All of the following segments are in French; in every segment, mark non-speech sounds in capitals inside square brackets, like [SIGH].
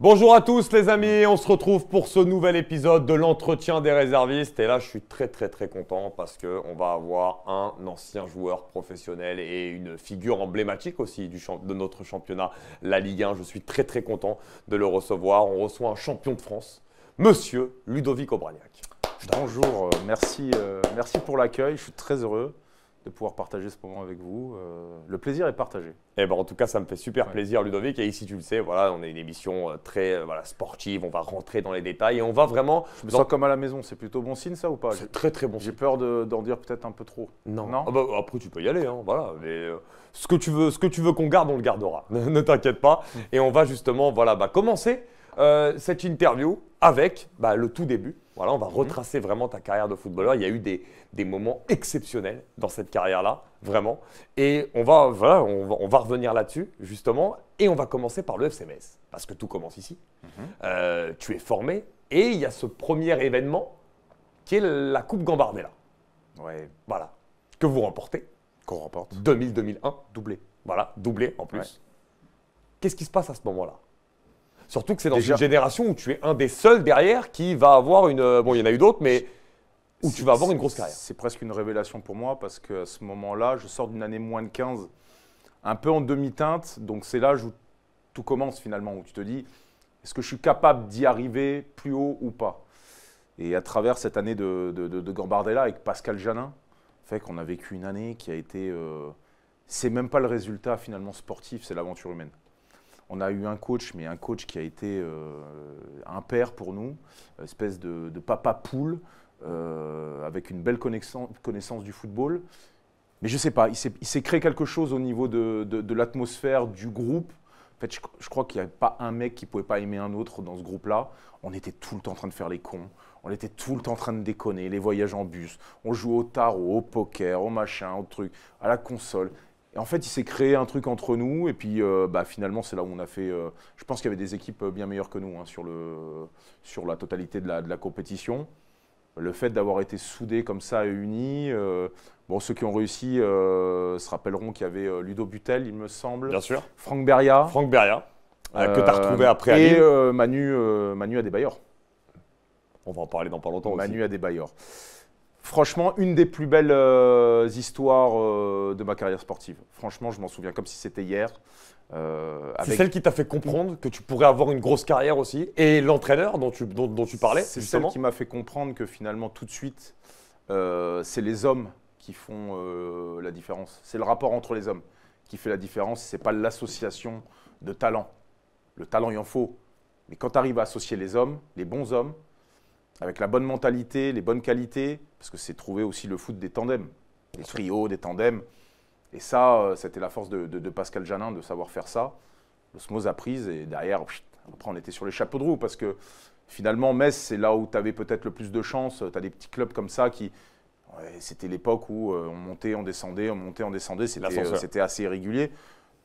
Bonjour à tous les amis, on se retrouve pour ce nouvel épisode de l'entretien des réservistes. Et là, je suis très très très content parce qu'on va avoir un ancien joueur professionnel et une figure emblématique aussi du de notre championnat, la Ligue 1. Je suis très très content de le recevoir. On reçoit un champion de France, monsieur Ludovic Obraniak. Bonjour, euh, merci, euh, merci pour l'accueil, je suis très heureux de pouvoir partager ce moment avec vous. Euh, le plaisir est partagé. Et eh ben, en tout cas, ça me fait super plaisir, Ludovic. Et ici, tu le sais, voilà, on est une émission euh, très euh, voilà, sportive. On va rentrer dans les détails et on va vraiment. Je me comme à la maison. C'est plutôt bon signe, ça ou pas C'est très très bon. J'ai peur d'en dire peut-être un peu trop. Non. Ah bah, après, tu peux y aller. Hein, voilà. Mais ce que tu veux, ce que tu veux qu'on garde, on le gardera. [LAUGHS] ne t'inquiète pas. Mm. Et on va justement, voilà, bah, commencer euh, cette interview avec bah, le tout début. Voilà, on va mhm. retracer vraiment ta carrière de footballeur. Il y a eu des, moments exceptionnels dans cette carrière-là, vraiment. Et on va, voilà, on, va, revenir là-dessus, justement. Et on va commencer par le FCMS, parce que tout commence ici. Mhm. Euh, tu es formé, et il y a ce premier événement qui est la Coupe Gambardella. Ouais. Voilà. Que vous remportez. Qu'on remporte. 2000-2001. Doublé. Voilà, doublé en plus. Qu'est-ce qui se passe à ce moment-là Surtout que c'est dans une génération où tu es un des seuls derrière qui va avoir une. Euh, bon, il y en a eu d'autres, mais où tu vas avoir une grosse carrière. C'est presque une révélation pour moi parce qu'à ce moment-là, je sors d'une année moins de 15, un peu en demi-teinte. Donc c'est l'âge où tout commence finalement, où tu te dis est-ce que je suis capable d'y arriver plus haut ou pas Et à travers cette année de, Gambardella avec Pascal Janin, fait qu'on a vécu une année qui a été. Euh, c'est même pas le résultat finalement sportif, c'est l'aventure humaine on a eu un coach, mais un coach qui a été euh, un père pour nous, espèce de, papa poule, euh, avec une belle connaissance, du football. Mais je ne sais pas, il s'est créé quelque chose au niveau de, l'atmosphère du groupe. En fait, je, crois qu'il n'y avait pas un mec qui pouvait pas aimer un autre dans ce groupe-là. On était tout le temps en train de faire les cons. On était tout le temps en train de déconner, les voyages en bus. On jouait au tarot, au poker, au machin, au truc, à la console. Et en fait, il s'est créé un truc entre nous. Et puis, euh, bah, finalement, c'est là où on a fait. Euh, je pense qu'il y avait des équipes euh, bien meilleures que nous hein, sur, le, sur la totalité de la, compétition. Le fait d'avoir été soudés comme ça et unis. bon, ceux qui ont réussi se rappelleront qu'il y avait Ludo Butel, il me semble. Bien sûr. Franck Beria. Franck Beria, que tu as retrouvé après Et Manu, Manu On va en parler dans pas longtemps Manu aussi. Manu Adebayor. Franchement, une des plus belles euh, histoires euh, de ma carrière sportive. Franchement, je m'en souviens comme si c'était hier. Euh, c'est celle qui t'a fait comprendre que tu pourrais avoir une grosse carrière aussi. Et l'entraîneur dont tu, dont, tu parlais, C'est celle qui m'a fait comprendre que finalement, tout de suite, c'est les hommes qui font la différence. C'est le rapport entre les hommes qui fait la différence. C'est pas l'association de talents. Le talent, il en faut. Mais quand tu arrives à associer les hommes, les bons hommes, avec la bonne mentalité, les bonnes qualités, parce que c'est trouver aussi le foot des tandems, des trios, des tandems. Et ça, euh, c'était la force de, Pascal Janin de savoir faire ça. L'osmose a prise et derrière, après, on était sur les chapeaux de roue parce que finalement, Metz, c'est là où tu avais peut-être le plus de chance. Tu as des petits clubs comme ça qui. c'était l'époque où euh, on montait, on descendait, on montait, on descendait. C'était euh, assez irrégulier.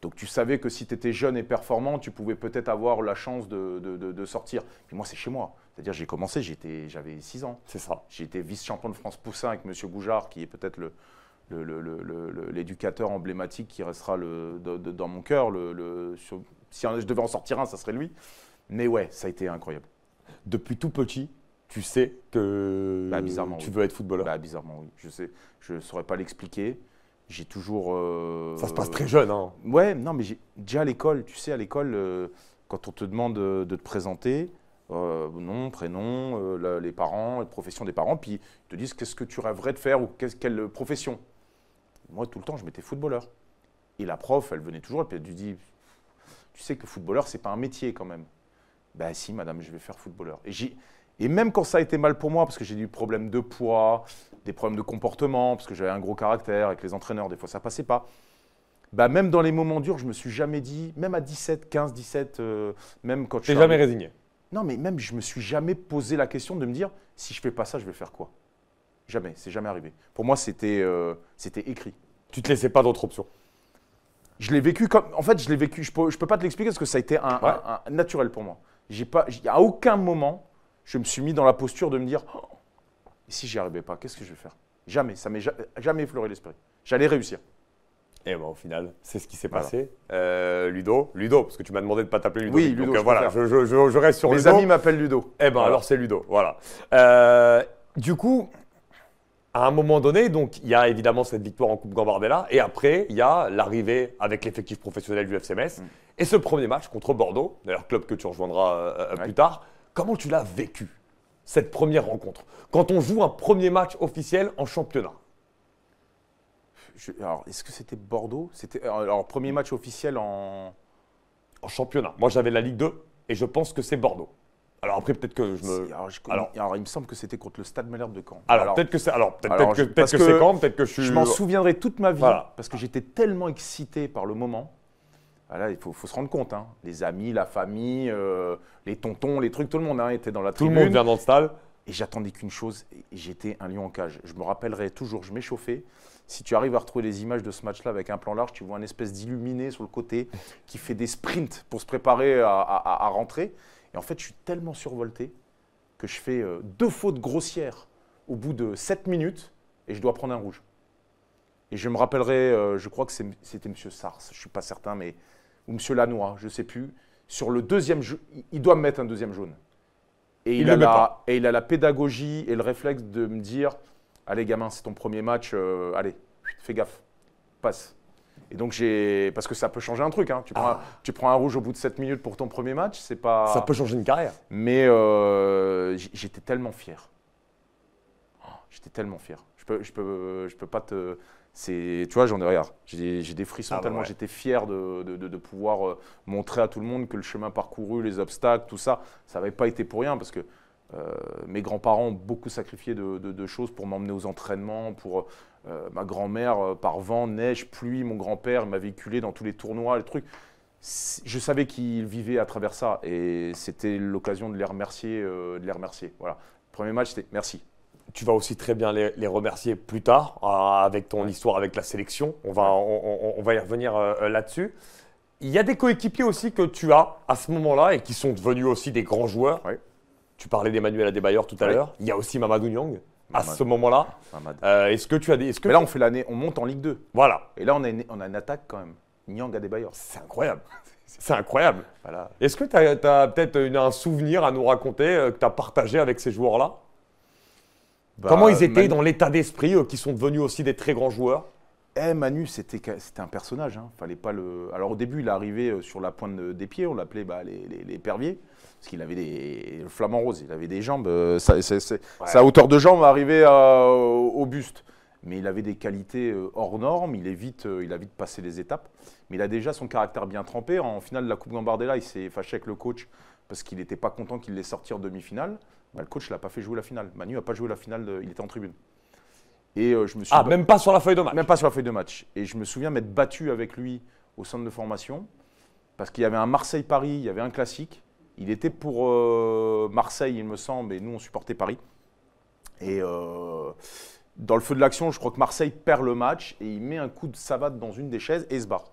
Donc tu savais que si tu étais jeune et performant, tu pouvais peut-être avoir la chance de, sortir. Puis moi, c'est chez moi. C'est-à-dire, j'ai commencé, j'avais 6 ans. C'est ça. J'étais vice-champion de France Poussin avec M. Goujard, qui est peut-être le, l'éducateur emblématique qui restera le, dans mon cœur. Le, si je devais en sortir un, ça serait lui. Mais ouais, ça a été incroyable. Depuis tout petit, tu sais que bah, tu veux être footballeur bah, Bizarrement, oui. Je sais, je ne saurais pas l'expliquer. J'ai toujours. Euh, ça se passe très jeune, hein Ouais, non, mais déjà à l'école, tu sais, à l'école, euh, quand on te demande euh, de te présenter, euh, nom, prénom, euh, les parents, la profession des parents, puis ils te disent qu'est-ce que tu rêverais de faire ou quelle profession. Moi, tout le temps, je m'étais footballeur. Et la prof, elle venait toujours, et puis elle dit Tu sais que footballeur, c'est pas un métier quand même. Ben bah, si, madame, je vais faire footballeur. Et Et même quand ça a été mal pour moi, parce que j'ai eu des problèmes de poids, des problèmes de comportement, parce que j'avais un gros caractère avec les entraîneurs, des fois ça passait pas. Bah même dans les moments durs, je me suis jamais dit, même à 17, 15, 17, même quand je. T'es jamais résigné. Non, mais même, je me suis jamais posé la question de me dire, si je fais pas ça, je vais faire quoi Jamais, c'est jamais arrivé. Pour moi, euh, c'était écrit. Tu te laissais pas d'autre option Je l'ai vécu comme. En fait, je l'ai vécu. Je peux, je peux pas te l'expliquer parce que ça a été un, naturel pour moi. J'ai pas, à aucun moment, je me suis mis dans la posture de me dire, oh, si j'y arrivais pas, qu'est-ce que je vais faire Jamais, ça m'est jamais effleuré l'esprit. J'allais réussir. Et eh ben, au final, c'est ce qui s'est passé. Euh, Ludo, Ludo, parce que tu m'as demandé de ne pas t'appeler Ludo. Oui, Ludo. Donc, euh, voilà, je, reste sur Mes Ludo. Mes amis m'appellent Ludo. Eh ben, alors c'est Ludo. Voilà. Euh, du coup, à un moment donné, donc il y a évidemment cette victoire en Coupe Gambardella, et après il y a l'arrivée avec l'effectif professionnel du FCMS mm. et ce premier match contre Bordeaux, d'ailleurs club que tu rejoindras plus tard. Comment tu l'as vécu cette première rencontre quand on joue un premier match officiel en championnat alors, est-ce que c'était Bordeaux C'était alors premier match officiel en, championnat. Moi, j'avais la Ligue 2 et je pense que c'est Bordeaux. Alors après, peut-être que je me. Alors, il me semble que c'était contre le Stade Malherbe de Caen. Alors, peut-être que c'est. Alors peut-être que, c'est Caen. Peut-être que je suis. Je m'en souviendrai toute ma vie parce que j'étais tellement excité par le moment. Voilà, ah, il faut, se rendre compte. Hein. Les amis, la famille, euh, les tontons, les trucs, tout le monde hein, était dans la tout tribune. Tout le monde vient dans le stade. Et j'attendais qu'une chose, j'étais un lion en cage. Je me rappellerai toujours, je m'échauffais si tu arrives à retrouver les images de ce match-là avec un plan large, tu vois un espèce d'illuminé sur le côté qui fait des sprints pour se préparer à, rentrer. Et en fait, je suis tellement survolté que je fais euh, deux fautes grossières au bout de 7 minutes et je dois prendre un rouge. Et je me rappellerai, euh, je crois que c'était M. Sars, je ne suis pas certain, mais ou M. Lanois, hein, je ne sais plus. Sur le deuxième, il doit me mettre un deuxième jaune. Et il, et il a la pédagogie et le réflexe de me dire allez gamin, c'est ton premier match, euh, allez, fais gaffe, passe. Et donc j'ai parce que ça peut changer un truc. Hein. Ah. Tu, prends un, rouge au bout de 7 minutes pour ton premier match, c'est pas. Ça peut changer une carrière. Mais euh, j'étais tellement fier. Oh, j'étais tellement fier. Je peux, je peux, je peux pas te. C'est, tu vois, j'en ai rien. J'ai des frissons ah bah tellement j'étais fier de, de, pouvoir euh, montrer à tout le monde que le chemin parcouru, les obstacles, tout ça, ça n'avait pas été pour rien parce que euh, mes grands-parents ont beaucoup sacrifié de, choses pour m'emmener aux entraînements, pour euh, ma grand-mère, euh, par vent, neige, pluie, mon grand-père m'a véhiculé dans tous les tournois, les trucs je savais qu'ils vivaient à travers ça et c'était l'occasion de les remercier. de les remercier. Voilà. Premier match, c'était merci. Tu vas aussi très bien les, remercier plus tard avec ton histoire avec la sélection. On va, on, va y revenir là-dessus. Il y a des coéquipiers aussi que tu as à ce moment-là et qui sont devenus aussi des grands joueurs. Tu parlais d'Emmanuel Adebayor tout à l'heure. Il y a aussi Mamadou Niang à ce moment-là. Euh, est-ce que tu as là, on fait l'année, on monte en Ligue 2. Voilà. Et là, on a une, attaque quand même. Nyang Adebayor. C'est incroyable. C'est incroyable. Voilà. Est-ce que tu as, peut-être un souvenir à nous raconter euh, que tu as partagé avec ces joueurs-là bah, Comment ils étaient dans l'état d'esprit, qu'ils euh, qui sont devenus aussi des très grands joueurs eh, Manu, c'était un personnage. Hein. Fallait pas le... Alors au début, il arrivait euh, sur la pointe des pieds, on l'appelait bah, les, perviers, parce qu'il avait des flamants roses, il avait des jambes, euh, sa hauteur de jambe arrivait au buste. Mais il avait des qualités euh, hors normes, il, est vite, il a vite passé les étapes. Mais il a déjà son caractère bien trempé. En finale de la Coupe Gambardella, il s'est fâché avec le coach parce qu'il n'était pas content qu'il l'ait sorti en demi-finale. Bah, le coach l'a pas fait jouer la finale. Manu n'a pas joué la finale, il était en tribune. Et euh, je me suis ah, même pas sur la feuille de match Même pas sur la feuille de match. Et je me souviens m'être battu avec lui au centre de formation, parce qu'il y avait un Marseille-Paris, il y avait un classique. Il était pour euh, Marseille, il me semble, et nous, on supportait Paris. Et euh, dans le feu de l'action, je crois que Marseille perd le match, et il met un coup de savate dans une des chaises et se barre.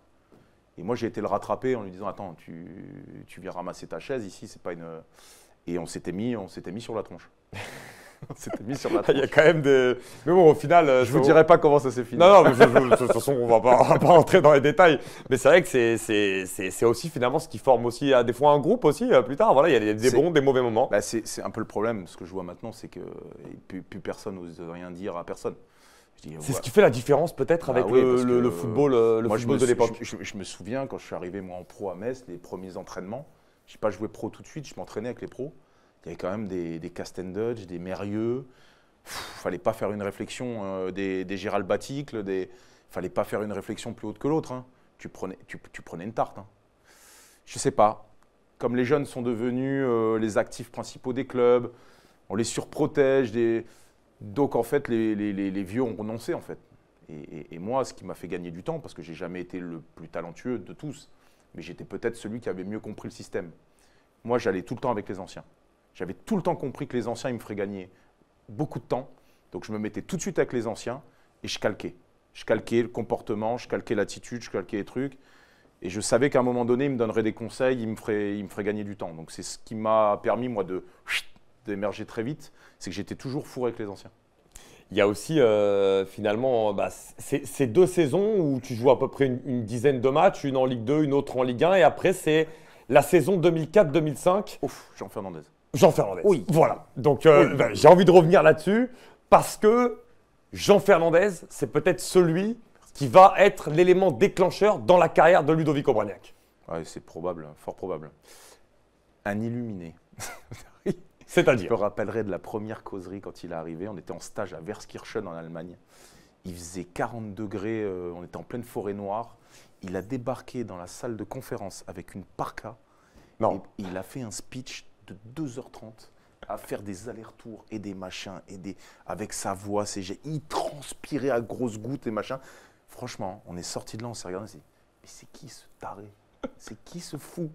Et moi, j'ai été le rattraper en lui disant Attends, tu, tu viens ramasser ta chaise ici, c'est pas une. Et on s'était mis, on s'était mis sur la tronche. [LAUGHS] [LAUGHS] C'était mis sur [LAUGHS] Il y a quand même des. Mais bon, au final. Euh, je vous dirai pas comment ça s'est fini. Non, non, de toute façon, on va, va pas rentrer dans les détails. Mais c'est vrai que c'est aussi finalement ce qui forme aussi, à euh, des fois, un groupe aussi euh, plus tard. Voilà, il y a des bons, des mauvais moments. Bah, c'est un peu le problème. Ce que je vois maintenant, c'est que plus, personne n'ose rien dire à personne. C'est ce qui fait la différence peut-être bah avec le, football, le de l'époque. Je, je, me souviens quand je suis arrivé moi en pro à Metz, les premiers entraînements, je n'ai pas joué pro tout de suite, je m'entraînais avec les pros il y avait quand même des, des des Mérieux. Il fallait pas faire une réflexion euh, des, des Gérald Baticle, des fallait pas faire une réflexion plus haute que l'autre. Hein. Tu, prenais, tu, prenais une tarte. Hein. Je sais pas. Comme les jeunes sont devenus euh, les actifs principaux des clubs, on les surprotège. Des... Donc en fait, les, vieux ont renoncé en fait. Et, et moi, ce qui m'a fait gagner du temps, parce que j'ai jamais été le plus talentueux de tous, mais j'étais peut-être celui qui avait mieux compris le système. Moi, j'allais tout le temps avec les anciens. J'avais tout le temps compris que les anciens, ils me feraient gagner beaucoup de temps. Donc je me mettais tout de suite avec les anciens et je calquais. Je calquais le comportement, je calquais l'attitude, je calquais les trucs. Et je savais qu'à un moment donné, ils me donneraient des conseils, ils me feraient, ils me feraient gagner du temps. Donc c'est ce qui m'a permis, moi, de [SNIFFS] d'émerger très vite, c'est que j'étais toujours fourré avec les anciens. Il y a aussi euh, finalement bah, ces deux saisons où tu joues à peu près une, une, dizaine de matchs, une en Ligue 2, une autre en Ligue 1, et après c'est la saison 2004-2005. Ouf, Jean Fernandez. Jean Fernandez. Oui. Voilà. Donc euh, ben, j'ai envie de revenir là-dessus parce que Jean Fernandez, c'est peut-être celui qui va être l'élément déclencheur dans la carrière de Ludovic Obraniak. Ouais, c'est probable, hein, fort probable. Un illuminé. [LAUGHS] C'est-à-dire Je me rappellerai de la première causerie quand il est arrivé. On était en stage à Verskirchen en Allemagne. Il faisait 40 degrés, euh, on était en pleine forêt noire. Il a débarqué dans la salle de conférence avec une parka. Non. il a fait un speech 2h30 à faire des allers-retours et des machins, et des, avec sa voix, c'est il transpirait à grosses gouttes et machin. Franchement, on est sorti de là, on s'est regardé, on mais c'est qui ce taré C'est qui ce fou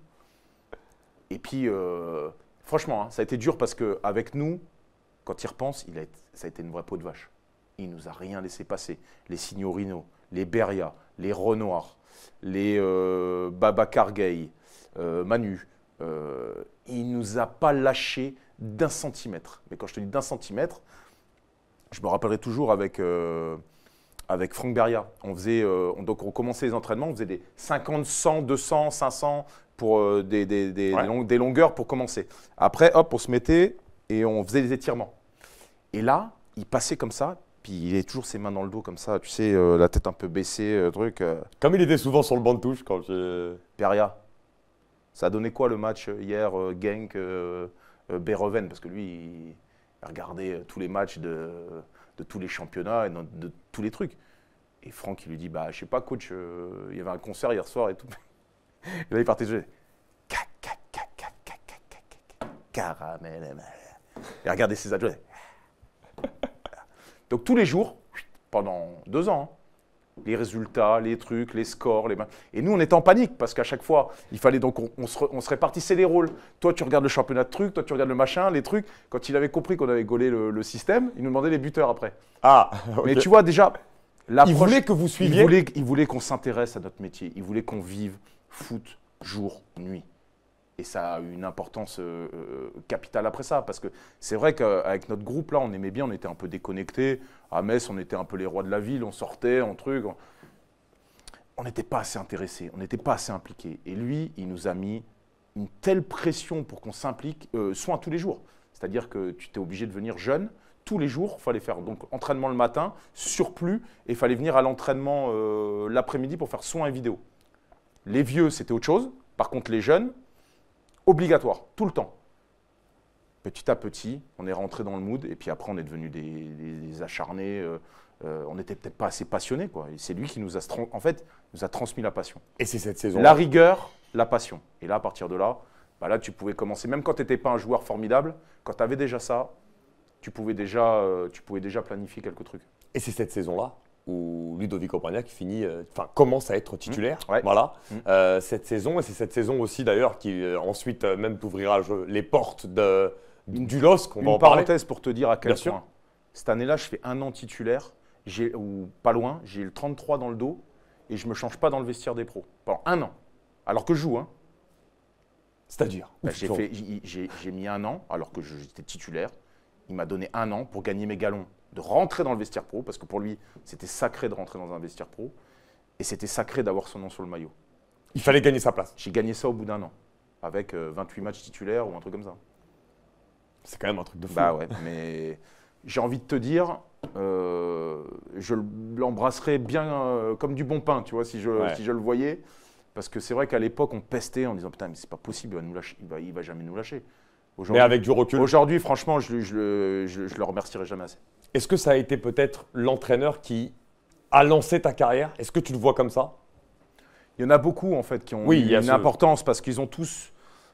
Et puis, euh, franchement, hein, ça a été dur parce que avec nous, quand il repense, il ça a été une vraie peau de vache. Il nous a rien laissé passer. Les Signorino, les Beria, les Renoir, les euh, Baba Cargay, euh, Manu, euh, il ne nous a pas lâché d'un centimètre. Mais quand je te dis d'un centimètre, je me rappellerai toujours avec, euh, avec Franck Beria. On, faisait, euh, donc on commençait les entraînements, on faisait des 50, 100, 200, 500 pour des, des, des longueurs pour commencer. Après, hop, on se mettait et on faisait des étirements. Et là, il passait comme ça, puis il est toujours ses mains dans le dos comme ça, tu sais, la tête un peu baissée, truc. Comme il était souvent sur le banc de touche quand j'ai. Beria. Ça a donné quoi le match hier, Genk, Beroven Parce que lui, il regardait tous les matchs de, tous les championnats et de, tous les trucs. Et Franck, il lui dit Bah, je sais pas, coach, il y avait un concert hier soir et tout. et là, il partait jouer. Caramel. Et regardait ses adjoints. Donc, tous les jours, pendant deux ans, les résultats, les trucs, les scores. Les... Et nous, on était en panique parce qu'à chaque fois, il fallait donc on, se, répartissait les rôles. Toi, tu regardes le championnat de trucs, toi, tu regardes le machin, les trucs. Quand il avait compris qu'on avait gaulé le, système, il nous demandait les buteurs après. Ah, Mais tu vois, déjà, il voulait que vous suiviez. Il voulait qu'on s'intéresse à notre métier. Il voulait qu'on vive foot jour, nuit. Et ça a eu une importance euh, euh, capitale après ça, parce que c'est vrai qu'avec notre groupe, là, on aimait bien, on était un peu déconnectés. À Metz, on était un peu les rois de la ville, on sortait, on truc. On n'était pas assez intéressés, on n'était pas assez impliqués. Et lui, il nous a mis une telle pression pour qu'on s'implique, euh, soin tous les jours. C'est-à-dire que tu t'es obligé de venir jeune, tous les jours, il fallait faire donc entraînement le matin, surplus, et il fallait venir à l'entraînement euh, l'après-midi pour faire soins et vidéo. Les vieux, c'était autre chose. Par contre, les jeunes, obligatoire, tout le temps. Petit à petit, on est rentré dans le mood, et puis après, on est devenu des, acharnés. Euh, euh, on n'était peut-être pas assez passionnés, c'est lui qui nous a, en fait, nous a transmis la passion. Et c'est cette saison La rigueur, la passion. Et là, à partir de là, bah là, tu pouvais commencer. Même quand tu n'étais pas un joueur formidable, quand tu avais déjà ça, tu pouvais déjà, euh, tu pouvais déjà planifier quelques trucs. Et c'est cette saison-là où Ludovic Obraniak finit, euh, enfin commence à être mmh. titulaire, voilà, mmh. euh, cette saison. Et c'est cette saison aussi d'ailleurs qui euh, ensuite même t'ouvrira les portes de, du LOS en parenthèse pour te dire à quel point. Cette année-là, je fais un an titulaire, ou pas loin, j'ai le 33 dans le dos et je me change pas dans le vestiaire des pros pendant un an, alors que je joue. Hein. C'est-à-dire bah, J'ai mis un an alors que j'étais titulaire. Il m'a donné un an pour gagner mes galons de rentrer dans le vestiaire pro, parce que pour lui, c'était sacré de rentrer dans un vestiaire pro, et c'était sacré d'avoir son nom sur le maillot. Il fallait gagner sa place. J'ai gagné ça au bout d'un an, avec 28 euh, matchs titulaires ou un truc comme ça. C'est quand même un truc de fou. Bah ouais, mais [LAUGHS] j'ai envie de te dire, euh, je l'embrasserai bien euh, comme du bon pain, tu vois, si je, si je le voyais. Parce que c'est vrai qu'à l'époque, on pestait en disant Putain, mais c'est pas possible, il va, nous lâcher, il va jamais nous lâcher. Mais avec du recul. Aujourd'hui, franchement, je, je, le remercierai jamais assez. Est-ce que ça a été peut-être l'entraîneur qui a lancé ta carrière Est-ce que tu le vois comme ça Il y en a beaucoup, en fait, qui ont une importance parce qu'ils ont tous.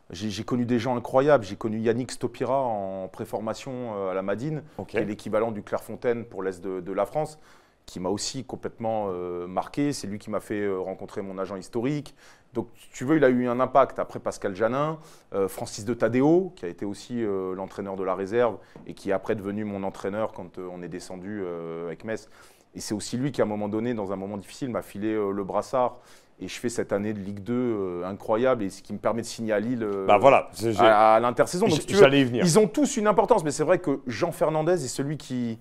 J'ai connu des gens incroyables. J'ai connu Yannick Stopira en préformation euh, à la Madine, qui est l'équivalent du Clairefontaine pour l'Est de, la France, qui m'a aussi complètement euh, marqué. C'est lui qui m'a fait euh, rencontrer mon agent historique. Donc, tu veux, il a eu un impact après Pascal Janin, euh, Francis de Tadeo, qui a été aussi euh, l'entraîneur de la réserve et qui est après devenu mon entraîneur quand euh, on est descendu avec Metz. Et c'est aussi lui qui, à un moment donné, dans un moment difficile, m'a filé le brassard. Et je fais cette année de Ligue 2 incroyable et ce qui me permet de signer à Lille bah voilà, à, l'intersaison. ils ont tous une importance, mais c'est vrai que Jean Fernandez est celui qui,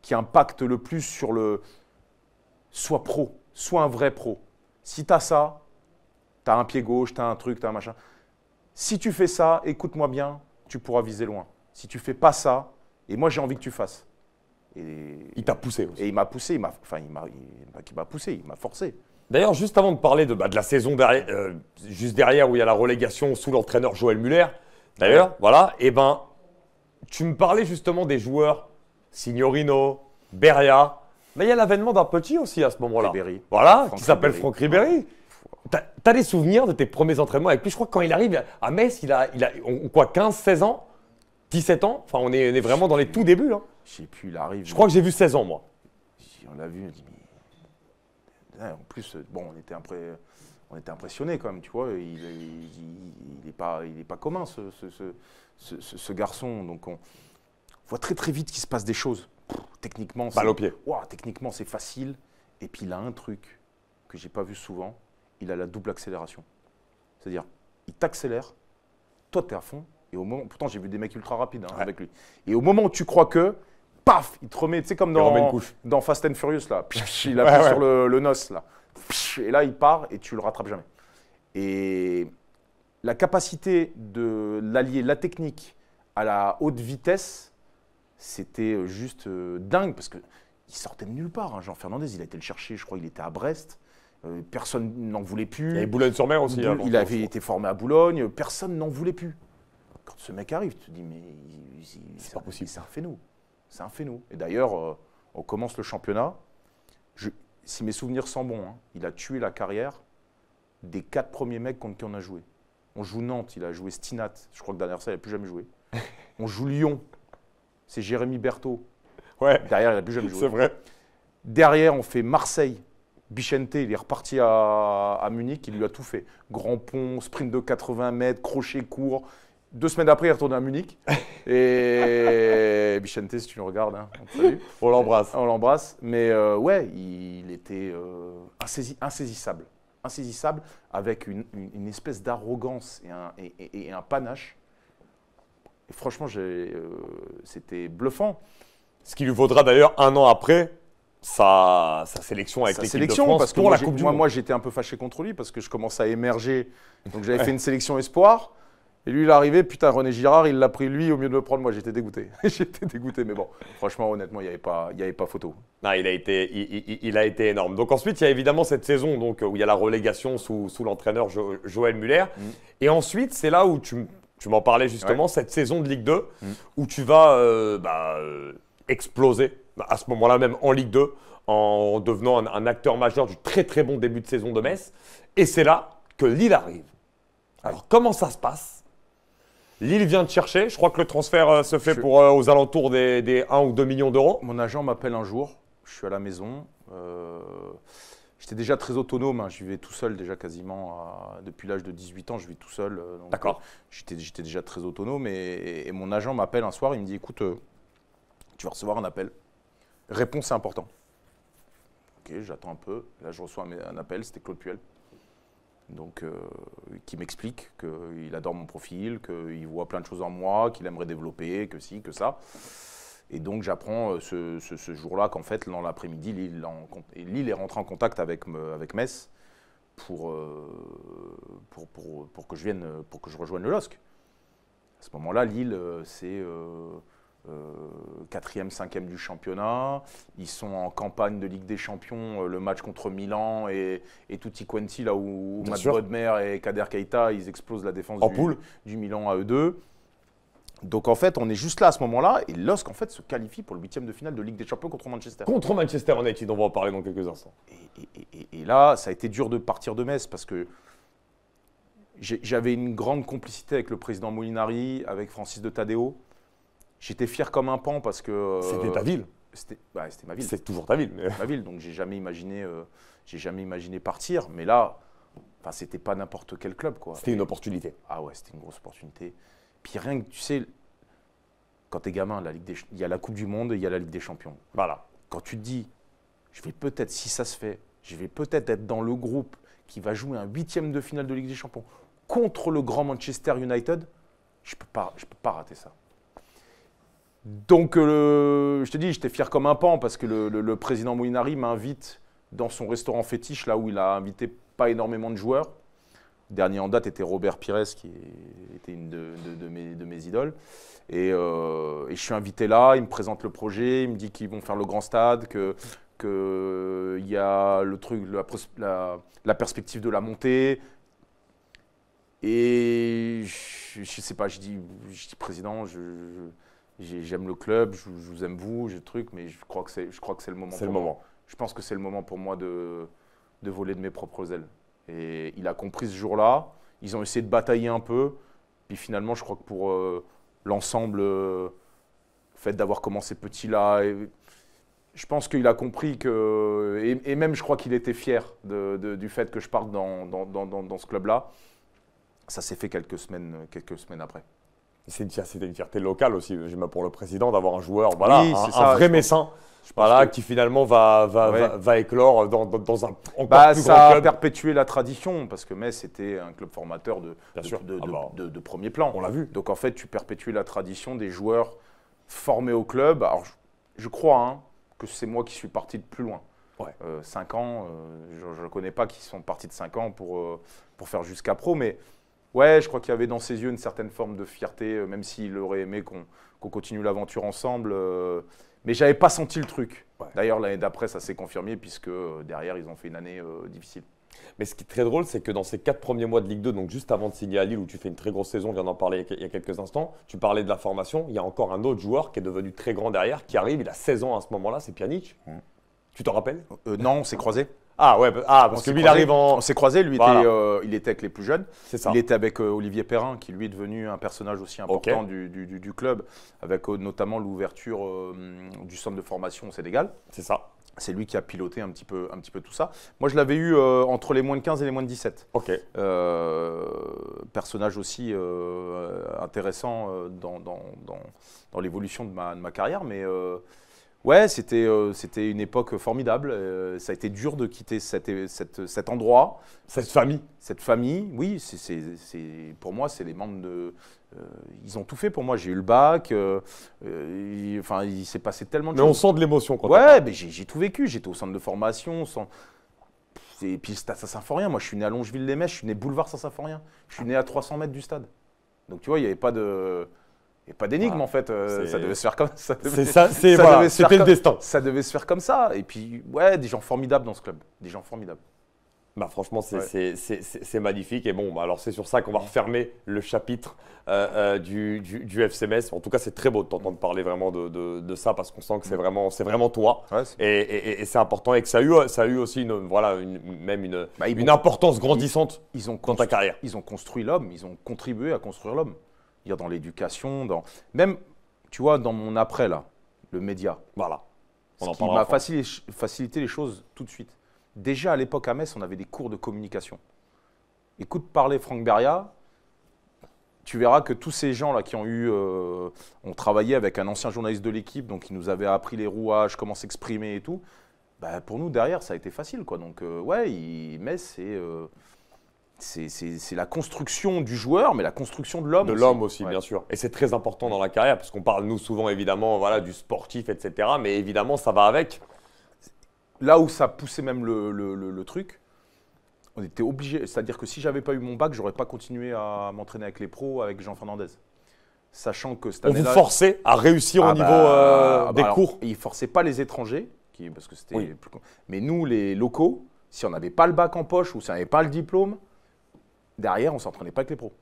qui impacte le plus sur le soit pro, soit un vrai pro. Si tu as ça, T'as un pied gauche, t'as un truc, t'as un machin. Si tu fais ça, écoute-moi bien, tu pourras viser loin. Si tu fais pas ça, et moi j'ai envie que tu fasses. Et, il t'a poussé aussi. Et il m'a poussé, il m'a, enfin il m'a, m'a poussé, il m'a forcé. D'ailleurs, juste avant de parler de, bah, la saison euh, juste derrière où il y a la relégation sous l'entraîneur Joël Muller, d'ailleurs, voilà, et eh ben, tu me parlais justement des joueurs Signorino, Beria, mais il y a l'avènement d'un petit aussi à ce moment-là. Voilà, qui s'appelle Franck Ribéry. T'as des souvenirs de tes premiers entraînements avec lui Je crois que quand il arrive à Metz, il a, il quoi, 15, 16 ans 17 ans Enfin, on est, vraiment dans les tout débuts. Hein. Je sais plus, il arrive. Je crois que j'ai vu 16 ans, moi. On l'a vu, En plus, bon, on était, on était impressionnés quand même, tu vois. Il n'est il, pas, il est pas commun, ce, garçon. Donc, on voit très, très vite qu'il se passe des choses. techniquement, c'est... techniquement, c'est facile. Et puis, il a un truc que j'ai pas vu souvent il a la double accélération. C'est-à-dire, il t'accélère, toi es à fond, et au moment, pourtant j'ai vu des mecs ultra rapides hein, avec lui. Et au moment où tu crois que, paf, il te remet, tu sais comme dans, dans Fast and Furious là, il a [LAUGHS] sur le, le, là, et là il part et tu le rattrapes jamais. Et la capacité de l'allier la technique à la haute vitesse, c'était euh, juste euh, dingue parce qu'il sortait de nulle part. Hein. Jean Fernandez, il a été le chercher, je crois, il était à Brest. Euh, personne n'en voulait plus. Et Boulogne-sur-Mer aussi. Hein, il avait été formé à Boulogne, personne n'en voulait plus. Quand ce mec arrive, tu te dis, mais c'est possible. C'est un phénomène. C'est un phénomène. Et d'ailleurs, euh, on commence le championnat. si mes souvenirs sont bons, hein, il a tué la carrière des quatre premiers mecs contre qui on a joué. On joue Nantes, il a joué Stinat. Je crois que derrière ça, il n'a plus jamais joué. [LAUGHS] on joue Lyon, c'est Jérémy Berthaud. Derrière, il n'a plus jamais [LAUGHS] joué. C'est vrai. Derrière, on fait Marseille, Bichente, il est reparti à, Munich, il lui a tout fait. Grand pont, sprint de 80 mètres, crochet court. Deux semaines après, il est retourné à Munich. [LAUGHS] Et Bichente, si tu le regardes, hein, on, l'embrasse. On l'embrasse. Mais euh, ouais, il était euh, insaisissable. Insaisissable avec une, espèce d'arrogance et un, et, un, panache. franchement, euh, c'était bluffant. Ce qui lui vaudra d'ailleurs un an après sa, sa, sélection avec l'équipe de France parce que pour la Coupe du Monde. moi j'étais un peu fâché contre lui parce que je commençais à émerger. Donc j'avais [LAUGHS] fait une sélection espoir. Et lui, il est arrivé, putain, René Girard, il l'a pris lui au mieux de le prendre. Moi, j'étais dégoûté. [LAUGHS] j'étais dégoûté, mais bon, franchement, honnêtement, il n'y avait, pas, avait pas photo. Non, il a, été, il, a été énorme. Donc ensuite, il y a évidemment cette saison donc, où il y a la relégation sous, sous l'entraîneur Joël Muller. Mm. Et ensuite, c'est là où tu, tu m'en parlais justement, cette saison de Ligue 2, mm. où tu vas euh, bah, euh, exploser à ce moment-là même en Ligue 2, en devenant un, acteur majeur du très très bon début de saison de Metz. Et c'est là que Lille arrive. Alors comment ça se passe Lille vient de chercher, je crois que le transfert euh, se fait pour euh, aux alentours des, 1 ou 2 millions d'euros. Mon agent m'appelle un jour, je suis à la maison. Euh, j'étais déjà très autonome, hein. je vivais tout seul déjà quasiment depuis l'âge de 18 ans, je vis tout seul. D'accord. J'étais déjà très autonome et mon agent m'appelle un soir, il me dit écoute, tu vas recevoir un appel Réponse, c'est important. Ok, j'attends un peu. Là, je reçois un, appel, c'était Claude Puel. Donc, euh, qui m'explique qu'il adore mon profil, qu'il voit plein de choses en moi, qu'il aimerait développer, que si que ça. Et donc j'apprends euh, ce, jour-là qu'en fait, dans l'après-midi, Lille, est rentré en contact avec, avec Metz euh, pour, pour, que je vienne, pour que je rejoigne le LOSC. À ce moment-là, Lille, c'est euh, quatrième, cinquième du championnat. Ils sont en campagne de Ligue des Champions, euh, le match contre Milan et, et Tutti Quanti, là où, Matt Bodmer et Kader Keita, ils explosent la défense du, Milan à eux deux. Donc en fait, on est juste là à ce moment-là, et LOSC fait se qualifie pour le huitième de finale de Ligue des Champions contre Manchester. Contre Manchester United, on va en parler dans quelques instants. Et, et là, ça a été dur de partir de Metz parce que j'avais une grande complicité avec le président Molinari, avec Francis de Tadeo. J'étais fier comme un pan parce que. Euh, c'était ta ville. Bah, c'était ma ville. C'est toujours ta ville. Ma ville, donc j'ai jamais imaginé, euh, j'ai jamais imaginé partir. Mais là, Enfin, c'était pas n'importe quel club, quoi. C'était une opportunité. Ah ouais, c'était une grosse opportunité. Puis rien que, tu sais, quand t'es gamin, la Ligue il y a la Coupe du Monde et il y a la Ligue des Champions. Voilà. Quand tu te dis, je vais peut-être, si ça se fait, je vais peut-être être dans le groupe qui va jouer un huitième de finale de Ligue des Champions contre le grand Manchester United, je peux pas, je peux pas rater ça. Donc, euh, je te dis, j'étais fier comme un pan parce que le, président Molinari m'invite dans son restaurant fétiche, là où il a invité pas énormément de joueurs. dernier en date était Robert Pires, qui était une de, de, mes, idoles. Euh, et, je suis invité là, il me présente le projet, il me dit qu'ils vont faire le grand stade, que qu'il y a le truc, la, perspective de la montée, et je, ne sais pas, je dis président, je, J'aime le club, je, vous aime vous, j'ai le truc, mais je crois que c'est, je crois que c'est le moment. Je pense que c'est le moment pour moi de, voler de mes propres ailes. Et il a compris ce jour-là. Ils ont essayé de batailler un peu. Puis finalement, je crois que pour euh, l'ensemble, euh, le fait d'avoir commencé petit là, je pense qu'il a compris que. Et, même, je crois qu'il était fier du fait que je parte dans, dans, dans ce club-là. Ça s'est fait quelques semaines, quelques semaines après. C'est une fierté locale aussi, pour le président, d'avoir un joueur, voilà, un, vrai messin. Voilà, qui finalement va, va, éclore dans, un encore bah, plus ça la tradition, parce que Metz était un club formateur ah bah. de, de, premier plan. On l'a vu. Donc en fait, tu perpétues la tradition des joueurs formés au club. Alors je, crois hein, que c'est moi qui suis parti de plus loin. Euh, cinq ans, euh, je ne connais pas qui sont partis de 5 ans pour, euh, pour faire jusqu'à pro, mais Ouais, je crois qu'il y avait dans ses yeux une certaine forme de fierté, euh, même s'il aurait aimé qu'on continue l'aventure ensemble. Mais euh, mais j'avais pas senti le truc. D'ailleurs, l'année d'après, ça s'est confirmé, puisque euh, derrière, ils ont fait une année difficile. Mais ce qui est très drôle, c'est que dans ces quatre premiers mois de Ligue 2, donc juste avant de signer à Lille, où tu fais une très grosse saison, on vient d'en parler il y a quelques instants, tu parlais de la formation, il y a encore un autre joueur qui est devenu très grand derrière, qui arrive, il a 16 ans à ce moment-là, c'est Pjanic. Mmh. Tu t'en rappelles Non, on s'est croisés. Ah ouais, bah, ah, parce que lui, il arrive en. On s'est croisé, lui, euh, il était avec les plus jeunes. C'est ça. Il était avec euh, Olivier Perrin, qui lui est devenu un personnage aussi important du, du, club, avec euh, notamment l'ouverture du centre de formation au Sénégal. C'est ça. C'est lui qui a piloté un petit peu, un petit peu tout ça. Moi, je l'avais eu entre les moins de 15 et les moins de 17. Ok. personnage aussi intéressant dans, dans, dans, dans l'évolution de ma, de ma, carrière, mais Ouais, c'était euh, c'était une époque formidable. Euh, ça a été dur de quitter cet, cet endroit. Cette famille. Cette famille, oui. c'est pour moi, c'est les membres de. Euh, ils ont tout fait pour moi. J'ai eu le bac. Il, enfin, il s'est passé tellement de choses. Mais on sent de l'émotion quand Ouais, mais j'ai tout vécu. J'étais au centre de formation. Et puis, ça à saint rien. Moi, je suis né à Longeville-les-Mèches. Je suis né boulevard saint rien. Je suis né à 300 mètres du stade. Donc, tu vois, il n'y avait pas de. Et pas d'énigme en fait. Euh, ça devait se faire comme ça. [LAUGHS] C'est ça, c'était le destin. Ça devait se faire comme ça. Et puis, ouais, des gens formidables dans ce club. Des gens formidables. Bah franchement, c'est magnifique. Et bon, bah, alors c'est sur ça qu'on va refermer le chapitre euh, euh, du, du, FCMS. En tout cas, c'est très beau de t'entendre parler vraiment de, de, ça parce qu'on sent que c'est mm. vraiment, vraiment toi. et, c'est important et que ça a eu, ça a eu aussi une, voilà, une, même une, bah, une importance grandissante dans ta carrière. Ils ont construit l'homme, ils ont contribué à construire l'homme dans l'éducation, dans même, tu vois, dans mon après là, le média. Voilà. On ce qui m'a facilité, les choses tout de suite. Déjà à l'époque à Metz, on avait des cours de communication. Écoute parler Franck Beria, tu verras que tous ces gens-là qui ont eu, euh, ont travaillé avec un ancien journaliste de l'équipe, donc qui nous avait appris les rouages, comment s'exprimer et tout, bah, pour nous derrière ça a été facile quoi. Donc euh, ouais, Metz c'est euh, c'est la construction du joueur, mais la construction de l'homme. De l'homme aussi, bien sûr. Et c'est très important dans la carrière, parce qu'on parle, nous, souvent, évidemment, voilà, du sportif, etc. Mais évidemment, ça va avec. Là où ça poussait même le, truc, on était obligé. C'est-à-dire que si j'avais pas eu mon bac, j'aurais pas continué à m'entraîner avec les pros, avec Jean Fernandez. Sachant que cette On vous forçait à réussir ah au niveau bah, euh, bah des cours. Ils forçaient pas les étrangers, qui, parce que c'était Mais nous, les locaux, si on n'avait pas le bac en poche ou si on n'avait pas le diplôme, Derrière, on s'entraînait pas avec les pros.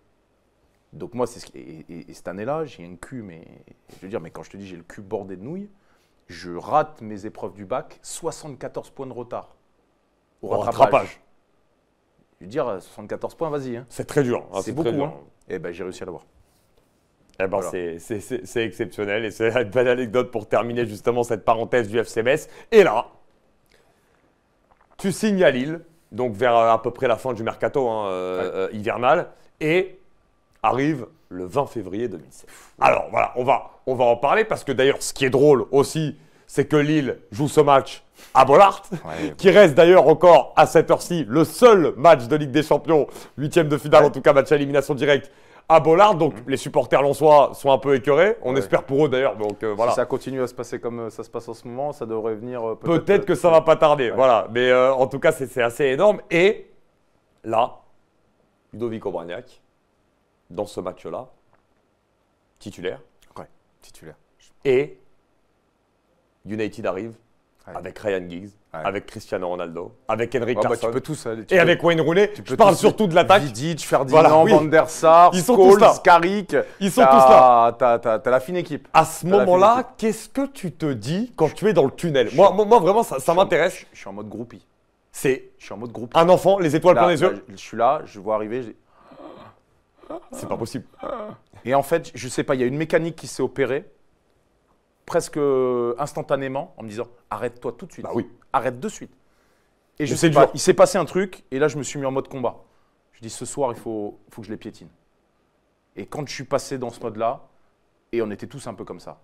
Donc moi, c'est ce qui... et, cette année-là, j'ai un cul, mais je veux dire, mais quand je te dis j'ai le cul bordé de nouilles, je rate mes épreuves du bac, 74 points de retard au, rattrapage. Je veux dire, 74 points, vas-y. Hein. C'est très dur. Hein, c'est beaucoup. Et hein. eh ben j'ai réussi à l'avoir. Eh ben, C'est exceptionnel et c'est une belle anecdote pour terminer justement cette parenthèse du FCMS. Et là, tu signes à Lille, donc vers euh, à peu près la fin du mercato hein, euh, euh, hivernal, et arrive le 20 février 2007. Alors voilà, on va, en parler parce que d'ailleurs, ce qui est drôle aussi, c'est que Lille joue ce match à Bollard, [LAUGHS] qui reste d'ailleurs encore à cette heure-ci le seul match de Ligue des Champions, huitième de finale en tout cas, match à élimination directe à Bollard. Donc mm. les supporters lensois sont un peu écœurés. On espère pour eux d'ailleurs. Donc euh, voilà. Si ça continue à se passer comme euh, ça se passe en ce moment, ça devrait venir. Euh, peut-être peut que ça va pas tarder. Voilà. Mais en tout cas, c'est assez énorme. Et là, Ludovic Obraniak, dans ce match-là, titulaire. Ouais, titulaire. Et United arrive avec Ryan Giggs, avec Cristiano Ronaldo, avec Henry bah, et avec Wayne Rooney. Tu je parle surtout de l'attaque. Vidic, Ferdinand, Van der ils sont tous là. Ils sont tous là. T'as la fine équipe. À ce moment-là, qu'est-ce que tu te dis quand tu es dans le tunnel moi, moi, vraiment, ça, m'intéresse. Je suis en mode groupie. C'est. Je suis en mode groupe. Un enfant, les étoiles plein les yeux. je suis là, je vois arriver. C'est pas possible. Et en fait, je sais pas, il y a une mécanique qui s'est opérée presque instantanément en me disant arrête-toi tout de suite. Bah oui. Arrête de suite. Et je sais il s'est passé un truc et là je me suis mis en mode combat. Je dis ce soir il faut, que je les piétine. Et quand je suis passé dans ce mode-là, et on était tous un peu comme ça.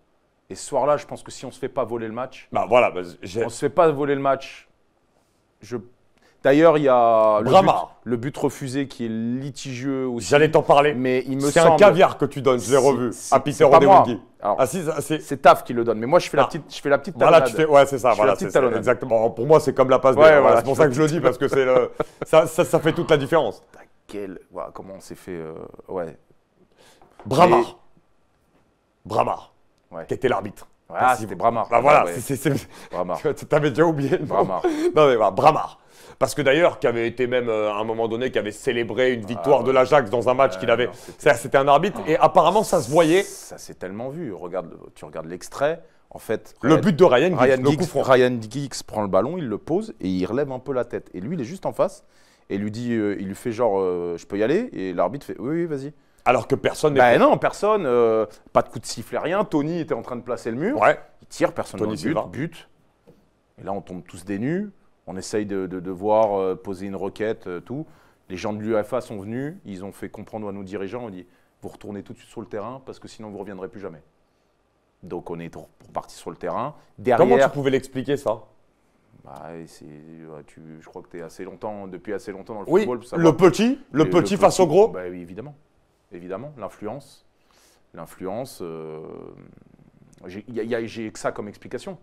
Et ce soir-là, je pense que si on se fait pas voler le match, bah voilà, bah, on se fait pas voler le match, je D'ailleurs, il y a le but, le but, refusé qui est litigieux aussi. J'allais t'en parler. Mais il me C'est un caviar que tu donnes, je l'ai revu, à Peter Odewugi. Ah, si, c'est... Taf qui le donne, mais moi je fais la ah. petite, je fais la petite Voilà, tu fais... ouais, c'est ça. voilà, exactement. Pour moi, c'est comme la passe. Ouais, c'est pour ça que je le dis parce que c'est le... [LAUGHS] ça, ça, fait toute la différence. comment on s'est fait euh, Ouais. Bramar. Bramar. Ouais. Qui était l'arbitre. Ah, c'était Bramar. Bah voilà, ah, c'est. [LAUGHS] Tu avais déjà oublié Bramar. Non mais voilà, Bramar. Parce que d'ailleurs, qui avait été même euh, à un moment donné, qui avait célébré une victoire ah, de l'Ajax dans un match qu'il avait. C'était un arbitre ah, et apparemment ça se voyait. Ça s'est tellement vu. Regarde, tu regardes l'extrait. En fait, le but de Ryan, Giggs, Ryan, Giggs, Ryan prend le ballon, il le pose et il relève un peu la tête. Et lui, il est juste en face et lui dit, euh, il lui fait genre, euh, je peux y aller. Et l'arbitre fait, oui, oui, vas-y. Alors que personne n'est. Bah non, personne. pas de coup de sifflet, rien. Tony était en train de placer le mur. Ouais. Il tire, personne Tony ne but, but. Et là, on tombe tous des nus. On essaye de, de, voir, euh, poser une requête, euh, tout. Les gens de l'UFA sont venus, ils ont fait comprendre à nos dirigeants, on dit, vous retournez tout de suite sur le terrain parce que sinon vous ne reviendrez plus jamais. Donc on est reparti sur le terrain. Derrière, Comment tu pouvais l'expliquer ça bah, je crois que tu es assez longtemps, depuis assez longtemps dans le football. le petit, le, petit face au gros. Bah, oui, évidemment, évidemment, l'influence, l'influence. Euh, j'ai que ça comme explication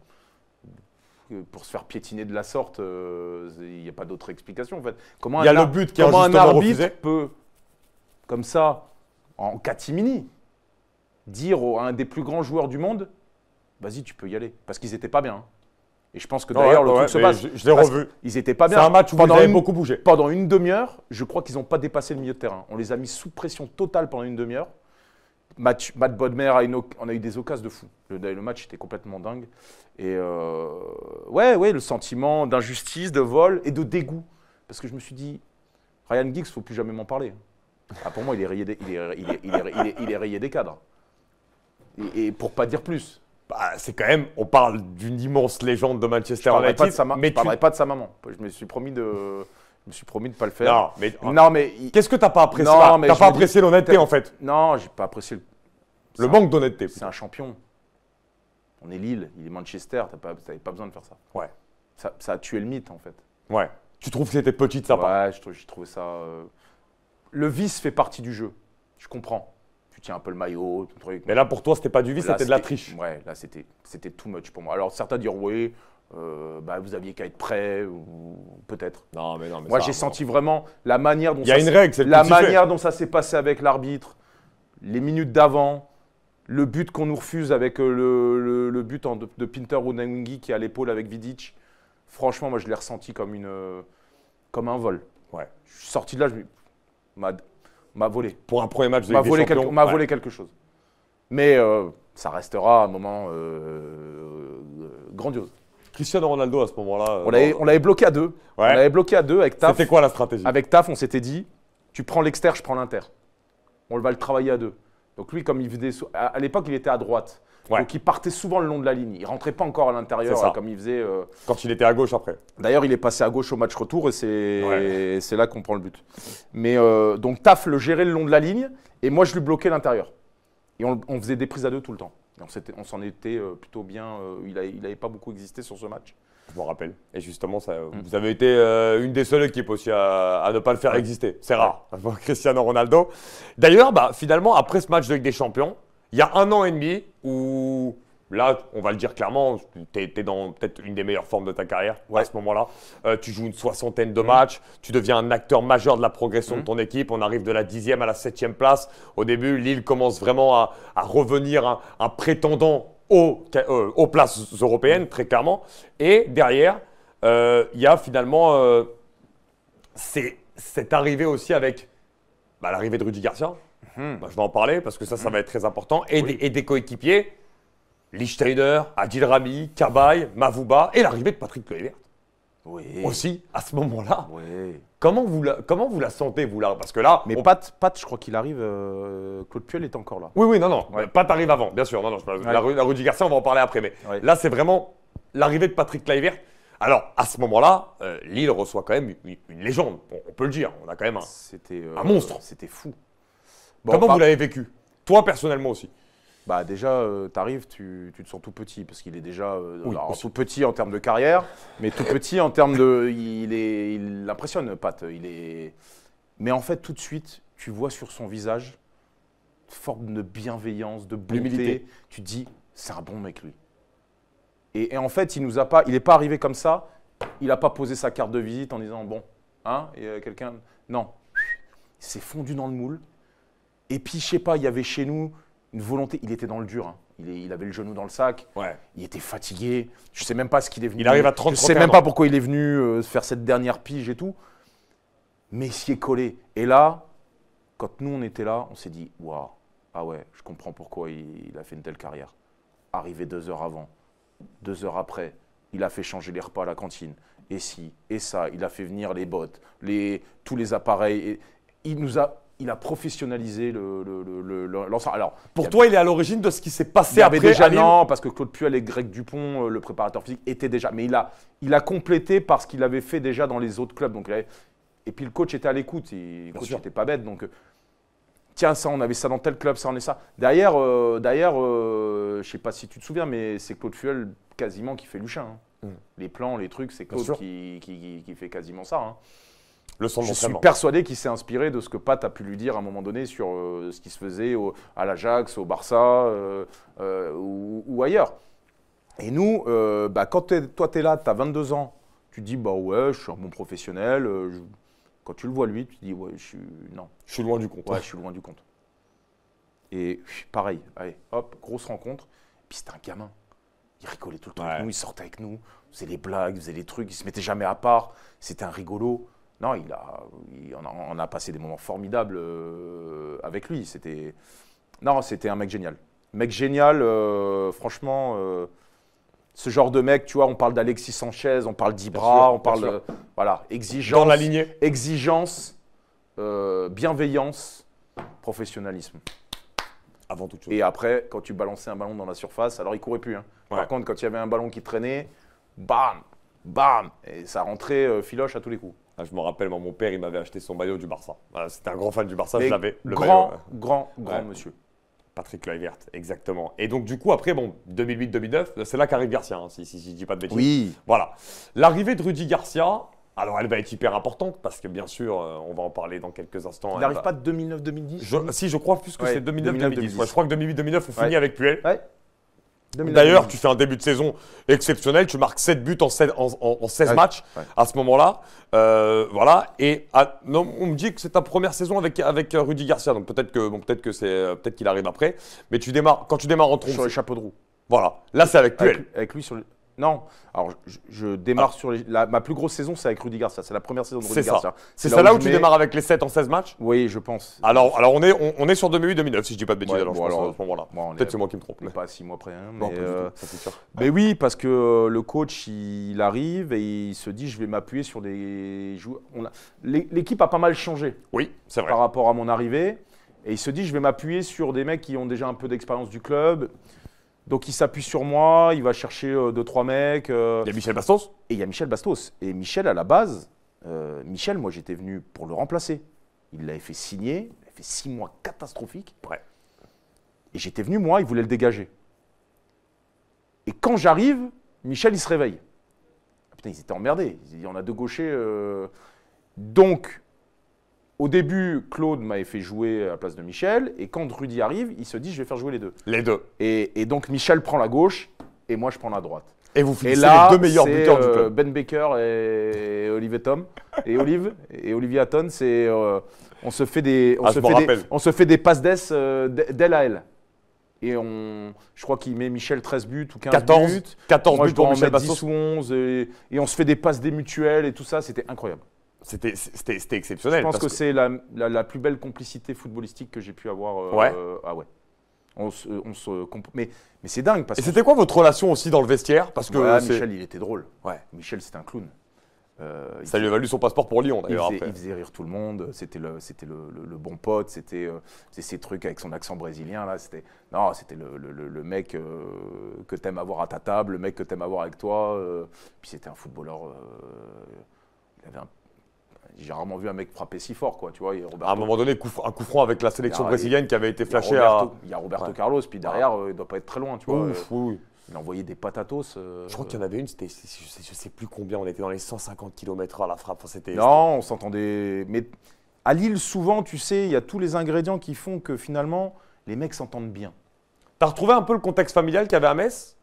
pour se faire piétiner de la sorte, euh, il n'y a pas d'autre explication. En fait. Comment il le but qui un arbitre peut, comme ça, en catimini, dire à un des plus grands joueurs du monde, vas-y, tu peux y aller, parce qu'ils n'étaient pas bien. Et je pense que d'ailleurs, le truc se passe. Je, l'ai revu. Ils n'étaient pas bien. C'est un match où pendant avez beaucoup bougé. Pendant une demi-heure, je crois qu'ils n'ont pas dépassé le milieu de terrain. On les a mis sous pression totale pendant une demi-heure. Matt Bodmer a on a eu des occasions de fou. Le, match était complètement dingue. Et euh, ouais, ouais, le sentiment d'injustice, de vol et de dégoût. Parce que je me suis dit, Ryan Giggs, faut plus jamais m'en parler. Ah, pour moi, il est rayé des, cadres. Et, et, pour pas dire plus. Bah, c'est quand même, on parle d'une immense légende de Manchester United. Je ne pas de sa maman. Je me suis promis de. Je me suis promis de ne pas le faire. Non, mais. Non, mais... Qu'est-ce que tu n'as pas apprécié Tu n'as pas apprécié l'honnêteté, en fait. Non, j'ai pas apprécié le. manque d'honnêteté. C'est un champion. On est Lille, il est Manchester, tu pas, pas besoin de faire ça. Ouais. ça. Ça a tué le mythe en fait. Ouais. Tu trouves que c'était petit ça Ouais, j'ai trouvé ça. Euh, le vice fait partie du jeu. Je comprends. Tu tiens un peu le maillot, le truc. Mais là, pour toi, c'était pas du vice, c'était de la triche. Ouais, là, c'était c'était too much pour moi. Alors, certains diront, oui, euh, bah, vous aviez qu'à être prêt, ou peut-être. Non, Moi, j'ai senti vraiment la manière dont ça la manière dont ça s'est passé avec l'arbitre, les minutes d'avant, le but qu'on nous refuse avec euh, le, but de, Pinter Pinter Nengi qui est à l'épaule avec Vidic. Franchement, moi, je l'ai ressenti comme, une, euh, comme un vol. Ouais. Je suis sorti de là, je m'a- volé. Pour un premier match de M'a des volé, quelque, m'a volé quelque chose. Mais ça restera un moment grandiose. Cristiano Ronaldo à ce moment-là. Euh, on l'avait bloqué à deux. On l'avait bloqué à deux avec Taf. C'était quoi la stratégie Avec Taf, on s'était dit tu prends l'exter, je prends l'inter. On va le travailler à deux. Donc lui, comme il faisait. À l'époque, il était à droite. Donc il partait souvent le long de la ligne. Il rentrait pas encore à l'intérieur euh, comme il faisait. Euh, Quand il était à gauche après. D'ailleurs, il est passé à gauche au match retour et c'est là qu'on prend le but. Mais donc Taf le gérait le long de la ligne et moi je lui bloquais l'intérieur. Et on faisait des prises à deux tout le temps on s'en était, euh, plutôt bien. Euh, il n'avait pas beaucoup existé sur ce match. Je vous rappelle. Et justement, mm. vous avez été euh, une des seules équipes aussi à, ne pas le faire exister. C'est rare, [LAUGHS] Cristiano Ronaldo. D'ailleurs, bah, finalement, après ce match de des Champions, il y a un an et demi où Là, on va le dire clairement, tu es, dans peut-être une des meilleures formes de ta carrière à ce moment-là. Euh, tu joues une soixantaine de matchs, tu deviens un acteur majeur de la progression de mhm. ton équipe. On arrive de la dixième à la septième place. Au début, Lille commence vraiment à, revenir un, prétendant euh, aux, places européennes, très clairement. Et derrière, euh, il y a finalement cette arrivée aussi avec bah, l'arrivée de Rudy Garcia. Mhm. Bah, je vais en parler parce que ça, ça mhm. va être très important. Et, et des coéquipiers Lichtsteiner, Adil Rami, Kabaï, Mavouba et l'arrivée de Patrick Kluivert. Oui. Aussi, à ce moment-là. Comment vous, la, comment vous la sentez, vous, là Parce que là. Mais Pat, je crois qu'il arrive. Euh, Claude Puel est encore là. Oui, oui, non, non. pas Pat arrive avant, bien sûr. Non, non, je, la, la Garcia, on va en parler après. Mais là, c'est vraiment l'arrivée de Patrick Kluivert. Alors, à ce moment-là, euh, Lille reçoit quand même une, légende. On, peut le dire. On a quand même un, euh, monstre. C'était fou. comment bah, vous l'avez vécu Toi, personnellement aussi bah déjà, euh, tu t'arrives, tu, te sens tout petit, parce qu'il est déjà euh, tout petit en termes de carrière, mais tout petit en termes de... Il, est, il impressionne, Pat. Il est... Mais en fait, tout de suite, tu vois sur son visage forme de bienveillance, de bonté. Tu te dis, c'est un bon mec, lui. Et, en fait, il nous a pas, il n'est pas arrivé comme ça. Il n'a pas posé sa carte de visite en disant, bon, hein, et euh, quelqu'un... Non. Il s'est fondu dans le moule. Et puis, je sais pas, il y avait chez nous une volonté. Il était dans le dur. Hein. Il, avait le genou dans le sac. Il était fatigué. Je sais même pas ce qu'il est venu. Il arrive à 30 Je sais même pas pourquoi il est venu se euh, faire cette dernière pige et tout. Mais il s'y est collé. Et là, quand nous on était là, on s'est dit waouh, ah ouais, je comprends pourquoi il, a fait une telle carrière. Arrivé deux heures avant, deux heures après, il a fait changer les repas à la cantine. Et si, et ça, il a fait venir les bottes, les, tous les appareils. Et, il nous a il a professionnalisé l'ensemble. Le, Alors, pour toi, il est à l'origine de ce qui s'est passé il après déjà, Non, parce que Claude Puel et Greg Dupont, euh, le préparateur physique, étaient déjà. Mais il a, il a complété parce qu'il avait fait déjà dans les autres clubs. Donc, et puis le coach était à l'écoute. Le coach n'était pas bête. Donc, euh, tiens, ça, on avait ça dans tel club, ça, on est ça. Derrière, euh, je ne sais pas si tu te souviens, mais c'est Claude Puel quasiment qui fait Luchin. Hein. Mm. Les plans, les trucs, c'est Claude qui, fait quasiment ça. Hein. Je suis persuadé qu'il s'est inspiré de ce que Pat a pu lui dire à un moment donné sur euh, ce qui se faisait à l'Ajax, au Barça euh, euh, ou, ailleurs. Et nous, bah, quand toi, tu es là, tu as 22 ans, tu te dis, bah ouais, je suis un bon professionnel. Quand tu le vois lui, tu te dis, ouais, je suis. Non. Je suis loin du compte. Ouais, je suis loin du compte. Et pareil, allez, hop, grosse rencontre. Puis c'était un gamin. Il rigolait tout le temps avec nous, il sortait avec nous, il faisait les blagues, il faisait les trucs, il se mettait jamais à part. C'était un rigolo. Non, il a, on, a, passé des moments formidables euh, avec lui. C'était, non, c'était un mec génial. Mec génial, euh, franchement, euh, ce genre de mec, tu vois, on parle d'Alexis Sanchez, on parle d'Ibra, on parle, de voilà, exigence, la exigence, bienveillance, professionnalisme. Avant tout. Et après, quand tu balançais un ballon dans la surface, alors il courait plus. Hein. Par contre, quand il y avait un ballon qui traînait, bam, bam, et ça rentrait filoche à tous les coups je me rappelle, mon père, il m'avait acheté son maillot du Barça. C'était un grand fan du Barça, je l'avais, le grand, Grand, grand, monsieur. Patrick Kluivert, exactement. Et donc, du coup, après, bon, 2008-2009, c'est là qu'arrive Garcia, si, si, je ne dis pas de bêtises. Oui. Voilà. L'arrivée de Rudy Garcia, alors elle va être hyper importante parce que, bien sûr, on va en parler dans quelques instants. Il n'arrive pas de 2009-2010 Si, je crois plus que c'est 2009-2010. Moi je crois que 2008-2009, on finit avec Puel. Ouais. D'ailleurs, tu fais un début de saison exceptionnel, tu marques 7 buts en 16, matchs à ce moment-là. Euh, voilà, et ah, on me dit que c'est ta première saison avec, avec euh, Rudy Garcia, donc peut-être que bon, peut-être que c'est euh, peut-être qu'il arrive après, mais tu démarres quand tu démarres en trompe sur les chapeaux de roue. Voilà, là c'est avec lui. avec, lui sur le... Non. Alors, je, démarre ah. sur la, ma plus grosse saison, c'est avec Rudy Garcia. C'est la première saison de Rudy Garcia. C'est ça là où, tu démarres avec les 7 en 16 matchs Oui, je pense. Alors, alors on, est, on, est sur 2008-2009, si je dis pas de bêtises. Euh, Peut-être que c'est moi qui me trompe. Mais. Pas 6 mois près. Hein, euh, mais, oui, parce que euh, le coach, il, arrive et il se dit je vais m'appuyer sur des joueurs. L'équipe a pas mal changé. Oui, c'est vrai. Par rapport à mon arrivée. Et il se dit je vais m'appuyer sur des mecs qui ont déjà un peu d'expérience du club. Donc il s'appuie sur moi, il va chercher euh, deux, trois mecs. Euh, il y a Michel Bastos Et il y a Michel Bastos. Et Michel, à la base, euh, Michel, moi j'étais venu pour le remplacer. Il l'avait fait signer, il avait fait six mois catastrophiques. Ouais. Et j'étais venu, moi, il voulait le dégager. Et quand j'arrive, Michel, il se réveille. Ah, putain, ils étaient emmerdés. Il y en a deux gauchers. Donc, au début, Claude m'avait fait jouer à la place de Michel, et quand Rudy arrive, il se dit, je vais faire jouer les deux. Les deux. Et, donc Michel prend la gauche, et moi je prends la droite. Et vous finissez et là, les deux meilleurs buteurs du euh, club. Ben Baker et Olivier Tom, et Olive, et Olivier Hatton, c'est... Euh, on se fait des, on, ah, se, fait des, des passes d'ess euh, d'elle à elle et on, je crois qu'il met Michel 13 buts ou 15 14, buts. 14 buts je pour Michel 10 11 et, et, on se fait des passes des mutuelles et tout ça, c'était incroyable. C'était exceptionnel. Je pense parce que, c'est la, la, plus belle complicité footballistique que j'ai pu avoir. Euh, ouais. ah ouais. On se, euh, on se mais, mais c'est dingue. Parce Et c'était quoi votre relation aussi dans le vestiaire Parce que Michel, il était drôle. Ouais. Michel, c'était un clown. Euh, ça lui a valu son passeport pour Lyon d'ailleurs. Il, il, faisait rire tout le monde, c'était le, c'était le, le, bon pote, c'était euh, ses trucs avec son accent brésilien là. C'était non, c'était le, le, mec que t'aimes avoir à ta table, le mec que t'aimes avoir avec toi. puis c'était un footballeur, il avait un j'ai rarement vu un mec frapper si fort, quoi. Tu vois, à un moment donné, un coup franc avec la sélection ah, brésilienne qui avait été flashée à. Il y a Roberto Carlos, puis derrière, euh, il ne doit pas être très loin, tu vois. Il envoyait des patatos. Euh. Je crois qu'il y en avait une, c'était, je, sais, sais plus combien, on était dans les 150 km à la frappe. c'était, non, on s'entendait. Mais à Lille, souvent, tu sais, il y a tous les ingrédients qui font que finalement, les mecs s'entendent bien. T'as retrouvé un peu le contexte familial qu'il y avait à Metz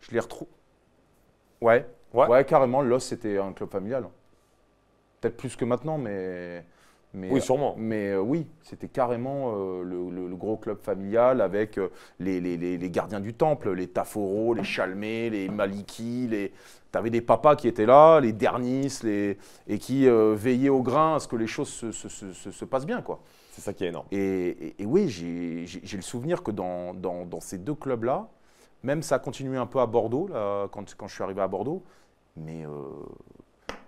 Je l'ai retrouvé. Ouais. ouais. ouais. carrément. L'os, c'était un club familial peut-être plus que maintenant, mais. mais oui, sûrement. Euh, mais euh, oui, c'était carrément euh, le, gros club familial avec les, gardiens du temple, les Taforo, les Chalmé, les Maliki, les. avais des papas qui étaient là, les Dernis, les... et qui veillaient au grain à ce que les choses se, se, passent bien, quoi. C'est ça qui est énorme. Et, oui, j'ai le souvenir que dans, ces deux clubs-là, même ça a continué un peu à Bordeaux, là, quand, quand je suis arrivé à Bordeaux, mais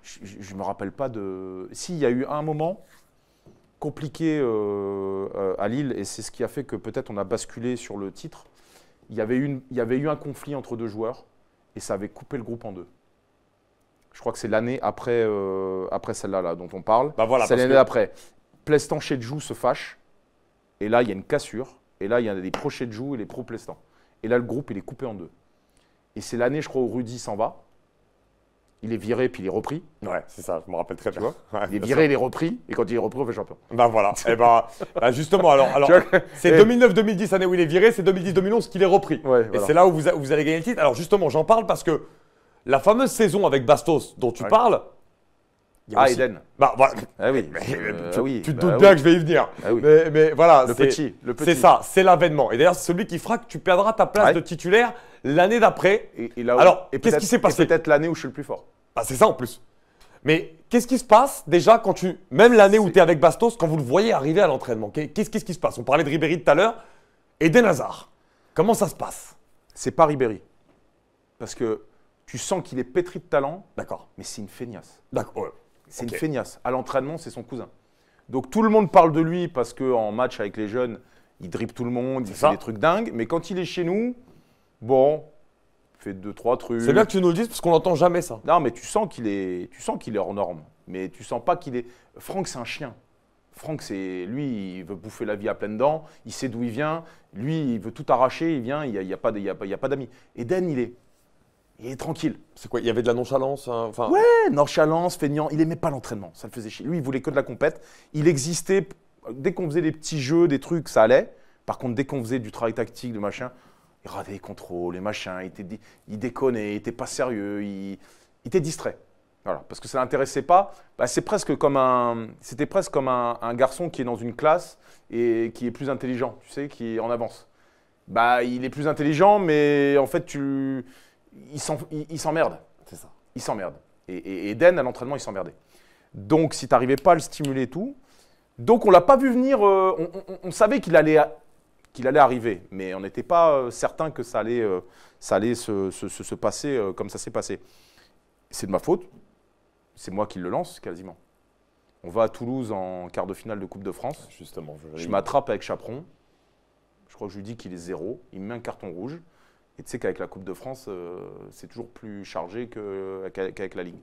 je ne me rappelle pas de. S'il y a eu un moment compliqué euh, euh, à Lille, et c'est ce qui a fait que peut-être on a basculé sur le titre. Il y, avait eu un conflit entre deux joueurs, et ça avait coupé le groupe en deux. Je crois que c'est l'année après, euh, celle-là dont on parle. Bah voilà, c'est l'année après Plestan chez Jou se fâche, et là, il y a une cassure, et là, il y a des pro de Jou et les pro Plestan. Et là, le groupe, il est coupé en deux. Et c'est l'année, je crois, où Rudy s'en va il est viré puis il est repris. Ouais, c'est ça, je me rappelle très bien. il est viré, il est repris, et quand il est repris, on fait champion. Ben voilà, et eh ben [LAUGHS] bah, justement, alors, alors c'est 2009-2010, eh. année où il est viré, c'est 2010-2011 qu'il est repris. et c'est là où vous, vous, allez gagner le titre. Alors justement, j'en parle parce que la fameuse saison avec Bastos dont tu parles. Ah, Eden. Bah, voilà. Ah [LAUGHS] euh, ah oui, tu, te bah doutes bien que je vais y venir. Ah oui. mais, voilà, le petit, petit. C'est ça, c'est l'avènement. Et d'ailleurs, c'est celui qui fera que tu perdras ta place de titulaire l'année d'après. Et, il Alors, qu'est-ce qui s'est passé Peut-être l'année où je suis le plus fort. Bah, c'est ça en plus. Mais qu'est-ce qui se passe déjà quand tu. Même l'année où tu es avec Bastos, quand vous le voyez arriver à l'entraînement, qu'est-ce, qui se passe On parlait de Ribéry tout à l'heure. Et des Nazars. Comment ça se passe C'est pas Ribéry. Parce que tu sens qu'il est pétri de talent. D'accord. Mais c'est une feignasse. D'accord. C'est une feignasse. À l'entraînement, c'est son cousin. Donc tout le monde parle de lui parce qu'en match avec les jeunes, il drippe tout le monde, il fait des trucs dingues. Mais quand il est chez nous, bon, fait deux, trois trucs. C'est bien que tu nous le dises parce qu'on n'entend jamais ça. Non, mais tu sens qu'il est, tu sens qu'il est hors norme. Mais tu sens pas qu'il est. Franck, c'est un chien. Franck, c'est lui, il veut bouffer la vie à pleines dents. Il sait d'où il vient. Lui, il veut tout arracher. Il vient. Il n'y a, a pas, il y a, pas d'amis. Et Dan, il est, il est tranquille. C'est quoi Il y avait de la nonchalance hein, enfin... ouais, nonchalance, feignant. Il aimait pas l'entraînement. Ça le faisait chier. Lui, il voulait que de la compète. Il existait. Dès qu'on faisait des petits jeux, des trucs, ça allait. Par contre, dès qu'on faisait du travail tactique, de machin, il ratait les contrôles, les machins, il, il déconnait, il n'était pas sérieux, il, il, était distrait. Voilà, parce que ça ne l'intéressait pas. Bah, c'est presque comme un, c'était presque comme un, garçon qui est dans une classe et qui est plus intelligent, tu sais, qui en avance. Bah, il est plus intelligent, mais en fait, tu, il, s'emmerde. C'est ça. Il s'emmerde. Et, et, Eden, à l'entraînement, il s'emmerdait. Donc, si tu n'arrivais pas à le stimuler et tout, donc on l'a pas vu venir, euh, on, savait qu'il allait qu'il allait arriver, mais on n'était pas euh, certain que ça allait, euh, ça allait se, passer euh, comme ça s'est passé. C'est de ma faute, c'est moi qui le lance quasiment. On va à Toulouse en quart de finale de Coupe de France. Justement, je, m'attrape avec Chaperon. Je crois que je lui dis qu'il est zéro. Il me met un carton rouge. Et tu sais qu'avec la Coupe de France, c'est toujours plus chargé qu'avec la Ligue.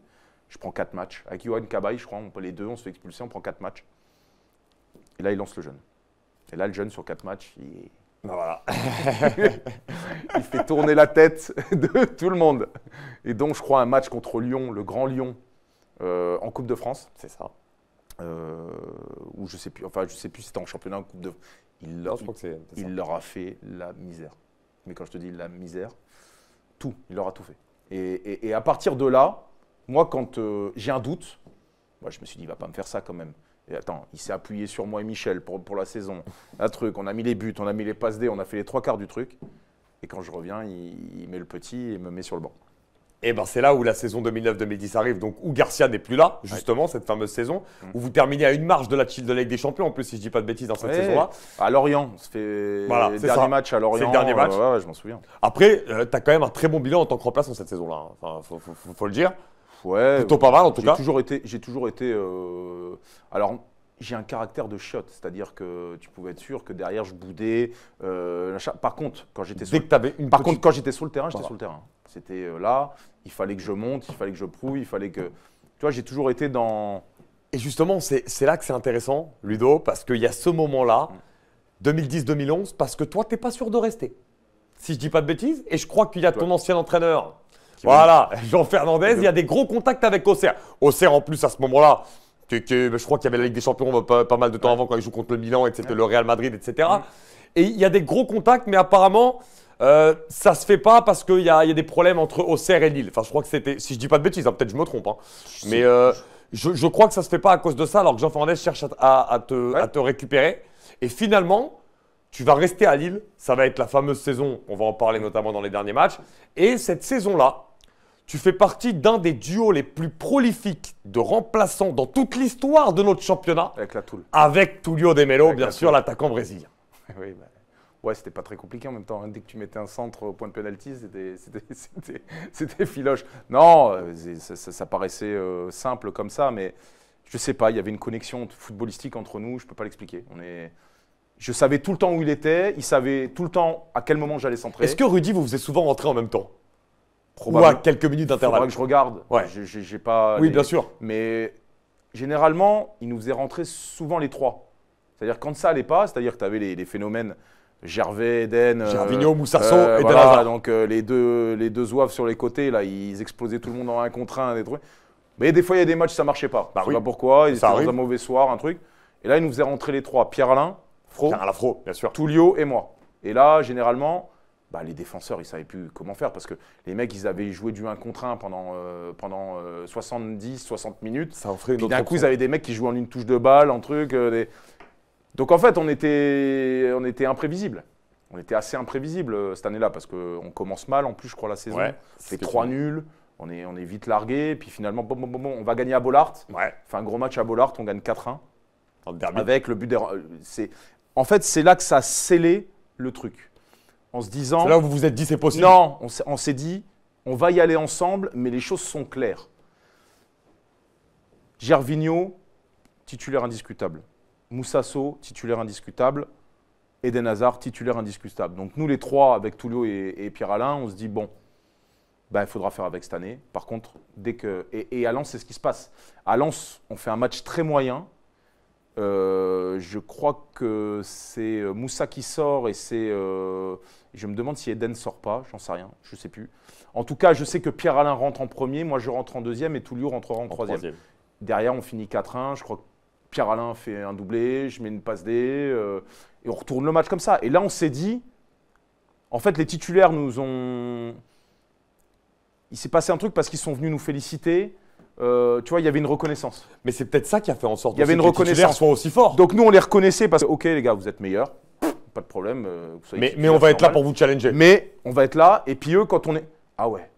Je prends quatre matchs. Avec Johan Cabaye, je crois, on peut les deux, on se fait expulser, on prend quatre matchs. Et là, il lance le jeune. Et là, le jeune, sur quatre matchs, ben [LAUGHS] il, fait tourner la tête de tout le monde. Et donc, je crois, un match contre Lyon, le Grand Lyon, euh, en Coupe de France. C'est ça. Euh, ou je sais plus, enfin, je sais plus si c'était en championnat ou en Coupe de Il, leur, il, leur a fait la misère. Mais quand je te dis la misère, tout, il leur a tout fait. Et, à partir de là, moi, quand euh, j'ai un doute, moi, je me suis dit, il va pas me faire ça quand même. Et attends, il s'est appuyé sur moi et Michel pour, pour la saison. Un truc, on a mis les buts, on a mis les passes D, on a fait les trois quarts du truc. Et quand je reviens, il, met le petit et me met sur le banc. Et eh ben c'est là où la saison 2009-2010 arrive, donc où Garcia n'est plus là, justement, cette fameuse saison, mm. où vous terminez à une marche de la, de la Ligue des Champions, en plus, si je dis pas de bêtises, dans cette saison-là. À Lorient, fait voilà, dernier match à Lorient. C'est le dernier match. je m'en souviens. Après, euh, tu as quand même un très bon bilan en tant que remplaçant cette saison-là, hein. enfin, faut, le dire. Ouais. Plutôt pas mal en tout cas. Toujours été, j'ai toujours été. Euh, alors j'ai un caractère de chiotte, c'est-à-dire que tu pouvais être sûr que derrière je boudais. Euh, par contre, quand j'étais sur, sur le terrain, j'étais sur le terrain. C'était euh, là, il fallait que je monte, il fallait que je prouve, il fallait que. Tu vois, j'ai toujours été dans. Et justement, c'est là que c'est intéressant, Ludo, parce qu'il y a ce moment-là, 2010-2011, mm. parce que toi, tu n'es pas sûr de rester. Si je dis pas de bêtises, et je crois qu'il y a ton ancien entraîneur voilà, Jean Fernandez, il y a des gros contacts avec Auxerre. Auxerre, en plus, à ce moment-là, que, je crois qu'il y avait la Ligue des Champions bah, pas, mal de temps avant quand il joue contre le Milan, etc., le Real Madrid, etc. Et il y a des gros contacts, mais apparemment, ça euh, ça se fait pas parce qu'il y, a, des problèmes entre Auxerre et Lille. Enfin, je crois que c'était, si je dis pas de bêtises, hein, peut-être je me trompe, hein. mais euh, je, crois que ça se fait pas à cause de ça, alors que Jean Fernandez cherche à te récupérer. Et finalement, tu vas rester à Lille. Ça va être la fameuse saison, on va en parler notamment dans les derniers matchs. Et cette saison-là, tu fais partie d'un des duos les plus prolifiques de remplaçants dans toute l'histoire de notre championnat. Avec la Toul. Avec Tulio De bien sûr, l'attaquant brésilien. [LAUGHS] Oui, bah, ouais, c'était pas très compliqué en même temps. Hein. Dès que tu mettais un centre au point de pénalty, [LAUGHS] c'était filoche. Non, euh, ça, paraissait euh, simple comme ça, mais je sais pas, il y avait une connexion footballistique entre nous, je peux pas l'expliquer. On est. Je savais tout le temps où il était, il savait tout le temps à quel moment j'allais centrer. Est-ce que Rudy vous faisait souvent rentrer en même temps ou quelques minutes d'intervalle. que je regarde. pas. Oui, bien sûr. Mais généralement, il nous faisait rentrer souvent les trois. C'est-à-dire quand ça allait pas, c'est-à-dire que tu avais les, phénomènes Gervais, Eden, euh, Gervinho, euh, donc euh, les deux les deux zouaves sur les côtés là, ils explosaient tout le monde en un contre un, des trucs. Mais des fois il y a des matchs ça marchait pas. Bah je pas pourquoi, ils étaient dans un mauvais soir, un truc. Et là, il nous faisait rentrer les trois, Pierre Alain, Fro, Pierre Alain Fro, bien sûr, Tullio et moi. Et là, généralement, bah, les défenseurs, ils savaient plus comment faire parce que les mecs, ils avaient joué du 1 contre 1 pendant, euh, pendant 70, euh, 60 minutes. Ça en Puis d'un coup, ils avaient des mecs qui jouaient en une touche de balle, en truc. Euh, Donc en fait, on était, on était imprévisible. On était assez imprévisible cette année-là parce qu'on commence mal en plus, je crois, la saison. c'est trois nuls. On est, on est vite largué, puis finalement, bon, bon, bon, on va gagner à Bollard. Ouais. fait un gros match à Bollard, on gagne 4-1. Avec le but En fait, c'est là que ça a scellé le truc en se disant. là où vous vous êtes dit c'est possible. Non, on s'est dit on va y aller ensemble, mais les choses sont claires. Gervinho, titulaire indiscutable. Moussasso, titulaire indiscutable. Eden Hazard, titulaire indiscutable. Donc nous les trois, avec Tullio et, Pierre-Alain, on se dit, bon, ben, il faudra faire avec cette année. Par contre, dès que... et à Lens, c'est ce qui se passe. À Lens, on fait un match très moyen, euh, je crois que c'est euh, Moussa qui sort et c'est. Euh, je me demande si Eden sort pas, j'en sais rien, je sais plus. En tout cas, je sais que Pierre-Alain rentre en premier, moi je rentre en deuxième et Toulou rentrera en, troisième. Derrière, on finit 4-1. Je crois que Pierre-Alain fait un doublé, je mets une passe D et on retourne le match comme ça. Et là, on s'est dit. En fait, les titulaires nous ont. Il s'est passé un truc parce qu'ils sont venus nous féliciter. Euh, tu vois, il y avait une reconnaissance. Mais c'est peut-être ça qui a fait en sorte y avait une que reconnaissance. soient aussi forts. Donc nous, on les reconnaissait parce que, ok les gars, vous êtes meilleurs, pas de problème. Euh, mais, on va être là pour vous challenger. Mais on va être là, et puis eux, quand on est... Ah ouais,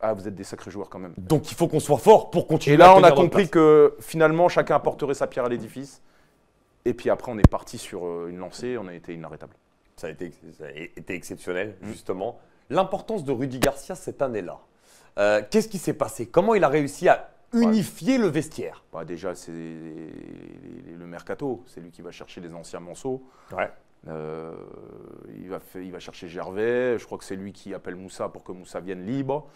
ah, vous êtes des sacrés joueurs quand même. Donc il faut qu'on soit fort pour continuer. Et là, on a compris que finalement, chacun apporterait sa pierre à l'édifice. Et puis après, on est parti sur euh, une lancée, on a été inarrêtable. Ça a été, ça a été exceptionnel, mm. justement. L'importance de Rudy Garcia cette année-là. Euh, qu'est-ce qui s'est passé Comment il a réussi à unifier le vestiaire bah Déjà, c'est le mercato. C'est lui qui va chercher les anciens monceaux. Euh, il, va il, va chercher Gervais, je crois que c'est lui qui appelle Moussa pour que Moussa vienne libre.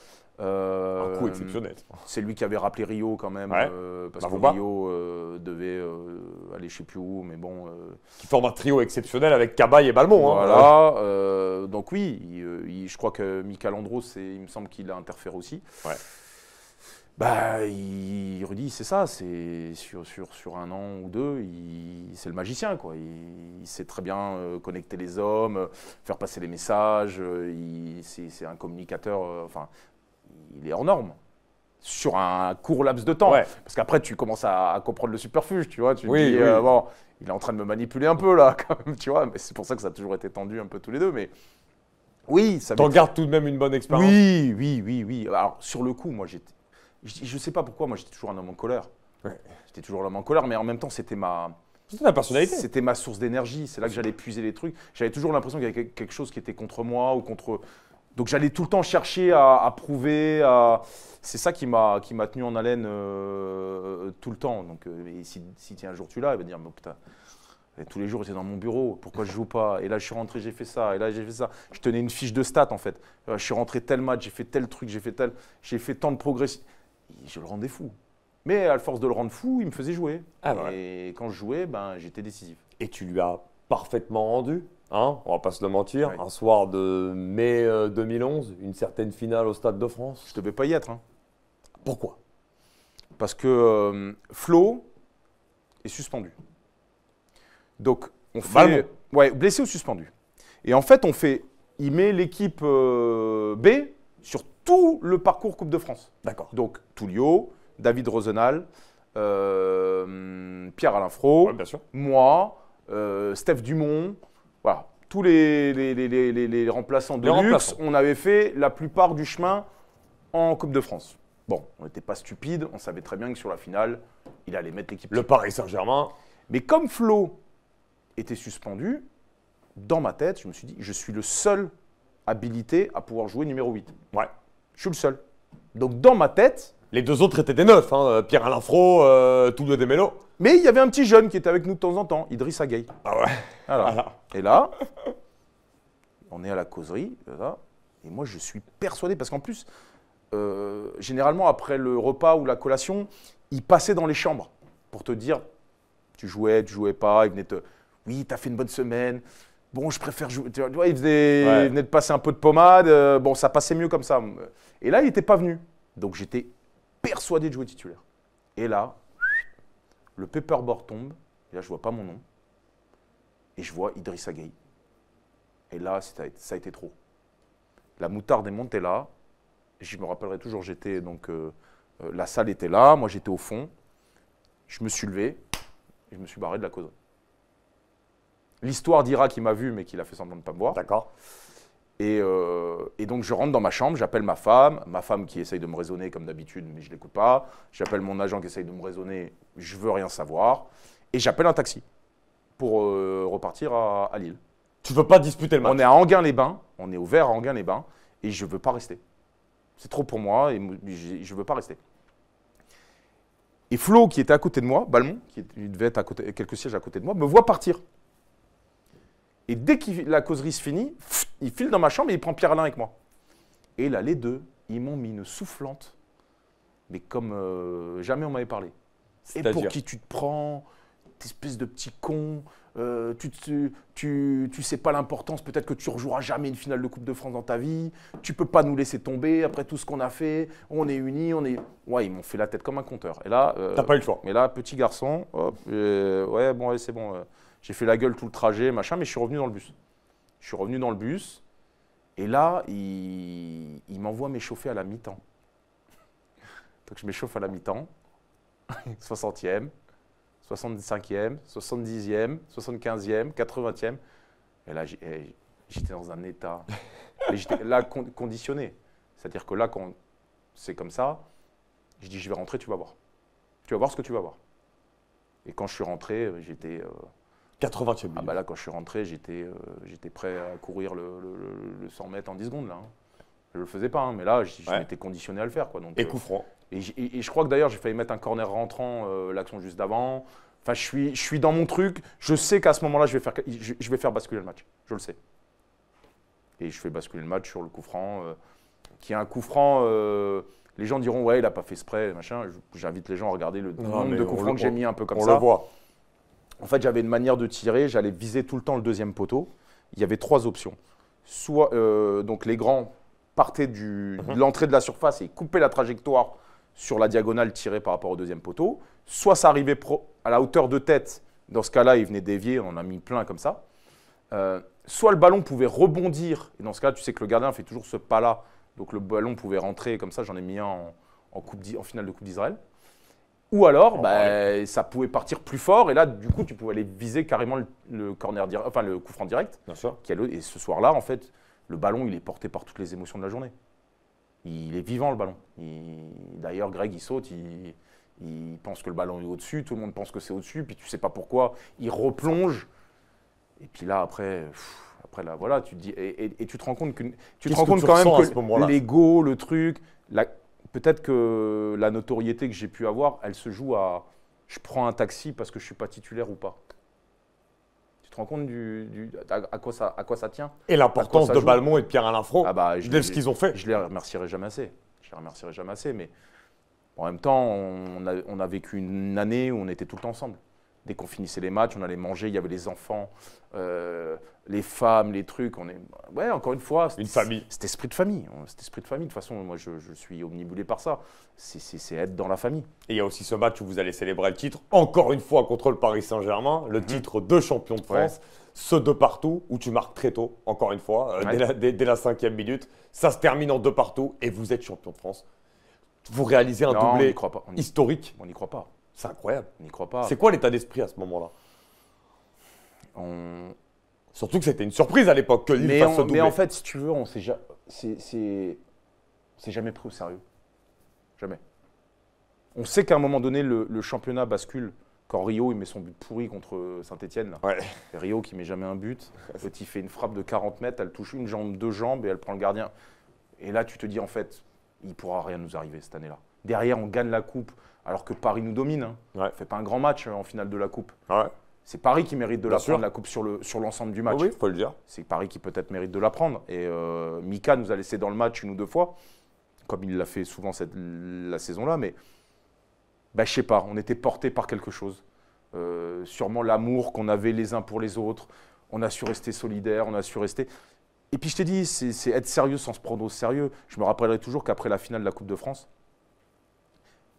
Euh, un coup exceptionnel. C'est lui qui avait rappelé Rio quand même, euh, parce bah, que Rio devait aller chez sais mais bon. qui forme un trio exceptionnel avec Cabaye et Balmont. Hein. voilà, donc oui, je crois que Michael Andros, il me semble qu'il a interféré aussi. Ouais. Bah, il, Rudy, c'est ça, c'est sur, sur, sur, un an ou deux, c'est le magicien, quoi. Il, sait très bien euh, connecter les hommes, faire passer les messages, euh, c'est un communicateur, euh, enfin, il est hors norme sur un court laps de temps. Parce qu'après, tu commences à, comprendre le superfuge, tu vois. Tu oui, dis, bon, il est en train de me manipuler un peu, là, [LAUGHS] quand même, tu vois. Mais c'est pour ça que ça a toujours été tendu un peu tous les deux. Mais oui, ça T'en gardes tout de même une bonne expérience. Oui, oui, oui, oui. Alors, sur le coup, moi, j'étais je ne sais pas pourquoi, moi j'étais toujours un homme en colère. J'étais toujours l'homme en colère, mais en même temps c'était ma... C'était personnalité. C'était ma source d'énergie, c'est là que j'allais puiser les trucs. J'avais toujours l'impression qu'il y avait quelque chose qui était contre moi ou contre... Donc j'allais tout le temps chercher à, prouver, à... c'est ça qui m'a qui m'a tenu en haleine euh, tout le temps. Donc euh, et si, si un jour tu l'as, il va dire mais putain, et tous les jours, j'étais dans mon bureau. Pourquoi je joue pas Et là, je suis rentré, j'ai fait ça. Et là, j'ai fait ça. Je tenais une fiche de stats, en fait. Euh, je suis rentré tel match, j'ai fait tel truc, j'ai fait tel. J'ai fait tant de progrès je le rendais fou. Mais à force de le rendre fou, il me faisait jouer. Ah, bah et quand je jouais, ben, j'étais décisif. Et tu lui as parfaitement rendu Hein, on va pas se le mentir, un soir de mai 2011, euh, une certaine finale au Stade de France. Je devais pas y être. Hein. Pourquoi Parce que euh, Flo est suspendu. Donc on fait, ouais, blessé ou suspendu. Et en fait, on fait, il met l'équipe euh, B sur tout le parcours Coupe de France. D'accord. Donc Tullio, David Rosenal, euh, Pierre-Alain Fro, moi, euh, Steph Dumont, voilà. Tous les, remplaçants de luxe, on avait fait la plupart du chemin en Coupe de France. Bon, on n'était pas stupide, on savait très bien que sur la finale, il allait mettre l'équipe. Le Paris Saint-Germain. Mais comme Flo était suspendu, dans ma tête, je me suis dit, je suis le seul habilité à pouvoir jouer numéro 8. Ouais. Je suis le seul. Donc dans ma tête. Les deux autres étaient des neufs, hein. Pierre Alain Fro, euh, tous deux des mélos. Mais il y avait un petit jeune qui était avec nous de temps en temps, Idriss Agay. Ah ouais. Et là, on est à la causerie, et moi je suis persuadé, parce qu'en plus, euh, généralement après le repas ou la collation, il passait dans les chambres pour te dire tu jouais, tu jouais pas, Il venait te. Oui, t'as fait une bonne semaine. Bon, je préfère jouer. Tu vois, il, venait de passer un peu de pommade. Euh, bon, ça passait mieux comme ça. Et là, il n'était pas venu. Donc j'étais persuadé de jouer titulaire. Et là, le paperboard tombe. Et là, je vois pas mon nom. Et je vois Idriss Gueye. Et là, ça a été trop. La moutarde est montée là. Je me rappellerai toujours, j'étais donc. Euh, euh, la salle était là, moi j'étais au fond. Je me suis levé et je me suis barré de la cause. L'histoire dira qu'il m'a vu, mais qu'il a fait semblant de ne pas me voir. D'accord. Euh, et, donc je rentre dans ma chambre, j'appelle ma femme, ma femme qui essaye de me raisonner comme d'habitude, mais je ne l'écoute pas. J'appelle mon agent qui essaye de me raisonner, je veux rien savoir. Et j'appelle un taxi pour euh, repartir à, Lille. Tu veux pas disputer le match On est à Anguin-les-Bains, on est au vert à Anguin-les-Bains, et je veux pas rester. C'est trop pour moi, et je veux pas rester. Et Flo, qui était à côté de moi, Balmont, qui devait être à côté, quelques sièges à côté de moi, me voit partir. Et dès que la causerie se finit, il file dans ma chambre et il prend Pierre Alain avec moi. Et là, les deux, ils m'ont mis une soufflante, mais comme euh, jamais on m'avait parlé. Et pour qui tu te prends espèce de petit con, euh, tu, tu, tu, sais pas l'importance, peut-être que tu rejoueras jamais une finale de Coupe de France dans ta vie, tu peux pas nous laisser tomber après tout ce qu'on a fait, on est unis, on est. Ouais, ils m'ont fait la tête comme un compteur. Et là. Euh, T'as pas eu le choix. Mais là, petit garçon, ouais, bon, c'est bon. j'ai fait la gueule tout le trajet, machin, mais je suis revenu dans le bus. Je suis revenu dans le bus. Et là, il, m'envoie m'échauffer à la mi-temps. Donc je m'échauffe à la mi-temps. 60e, 65e, 70e, 75e, 80e. Et là, eh, j'étais dans un état. j'étais là conditionné. C'est-à-dire que là, quand c'est comme ça, je dis je vais rentrer, tu vas voir. Tu vas voir ce que tu vas voir. Et quand je suis rentré, j'étais. Euh, 80 e Ah bah là, quand je suis rentré, j'étais euh, j'étais prêt à courir le, 100 mètres en 10 secondes. Là, hein. Je le faisais pas, hein, mais là, j'étais conditionné à le faire. Quoi, donc, et euh, coup franc. Et, je crois que d'ailleurs, j'ai failli mettre un corner rentrant euh, l'action juste d'avant. Enfin, je suis, je suis dans mon truc. Je sais qu'à ce moment-là, je, vais faire, je, vais faire basculer le match. Je le sais. Et je fais basculer le match sur le coup franc, qui est un coup franc. les gens diront, ouais, il n'a pas fait spray, machin. J'invite les gens à regarder le nombre de coups francs que j'ai mis un peu comme ça. On le voit en fait, j'avais une manière de tirer, j'allais viser tout le temps le deuxième poteau. Il y avait trois options. Soit, euh, donc les grands partaient mhm. de l'entrée de la surface et coupaient la trajectoire sur la diagonale tirée par rapport au deuxième poteau. Soit ça arrivait à la hauteur de tête. Dans ce cas-là, il venait dévier, on en a mis plein comme ça. Euh, soit le ballon pouvait rebondir. Et dans ce cas tu sais que le gardien fait toujours ce pas-là. Donc le ballon pouvait rentrer comme ça. J'en ai mis un en, en finale de Coupe d'Israël. Ou alors, bah, ça pouvait partir plus fort, et là, du coup, tu pouvais aller viser carrément le, corner direct, enfin, le coup franc direct. Qui et ce soir-là, en fait, le ballon, il est porté par toutes les émotions de la journée. Il est vivant, le ballon. D'ailleurs, Greg, il saute, il, pense que le ballon est au-dessus, tout le monde pense que c'est au-dessus, puis tu sais pas pourquoi, il replonge. Et puis là, après, après là, voilà, tu te dis, et, tu te rends compte que tu te rends compte quand même que l'ego, le truc, la, peut-être que la notoriété que j'ai pu avoir, elle se joue à je prends un taxi parce que je ne suis pas titulaire ou pas. Tu te rends compte du, à, quoi ça, à quoi ça tient Et l'importance de Balmont et de Pierre-Alain Fro, ah bah, je de ce qu'ils ont fait. Je les remercierai jamais assez. Je les remercierai jamais assez, mais en même temps, on a, on a vécu une année où on était tout le temps ensemble dès qu'on finissait les matchs, on allait manger, il y avait les enfants, euh, les femmes, les trucs. On est... Ouais, encore une fois, une famille. esprit de famille, cet esprit de famille. De toute façon, moi, je, suis omnibulé par ça. C'est être dans la famille. Et il y a aussi ce match où vous allez célébrer le titre, encore une fois contre le Paris Saint-Germain, le mhm. titre de champion de France. Ce deux partout où tu marques très tôt, encore une fois, euh, dès, la, cinquième minute. Ça se termine en deux partout et vous êtes champion de France. Vous réalisez un doublé pas. historique. On n'y croit pas. C'est incroyable. N'y crois pas. C'est quoi l'état d'esprit à ce moment-là Surtout que c'était une surprise à l'époque que fasse Mais en fait, si tu veux, on s'est jamais pris au sérieux. Jamais. On sait qu'à un moment donné, le, championnat bascule quand Rio il met son but pourri contre Saint-Etienne. Rio qui met jamais un but. Petit fait une frappe de 40 mètres, elle touche une jambe, deux jambes et elle prend le gardien. Et là, tu te dis en fait, il pourra rien nous arriver cette année-là. Derrière, on gagne la coupe alors que Paris nous domine. Hein. ne fait pas un grand match euh, en finale de la Coupe. Ah c'est Paris qui mérite de la prendre, la Coupe, sur l'ensemble le, sur du match. Oui, il faut le dire. C'est Paris qui peut-être mérite de la prendre. Et euh, Mika nous a laissé dans le match une ou deux fois, comme il l'a fait souvent cette, la saison-là. Mais je bah, je sais pas, on était porté par quelque chose. Euh, sûrement l'amour qu'on avait les uns pour les autres. On a su rester solidaire. on a su rester. Et puis je t'ai dit, c'est être sérieux sans se prendre au sérieux. Je me rappellerai toujours qu'après la finale de la Coupe de France,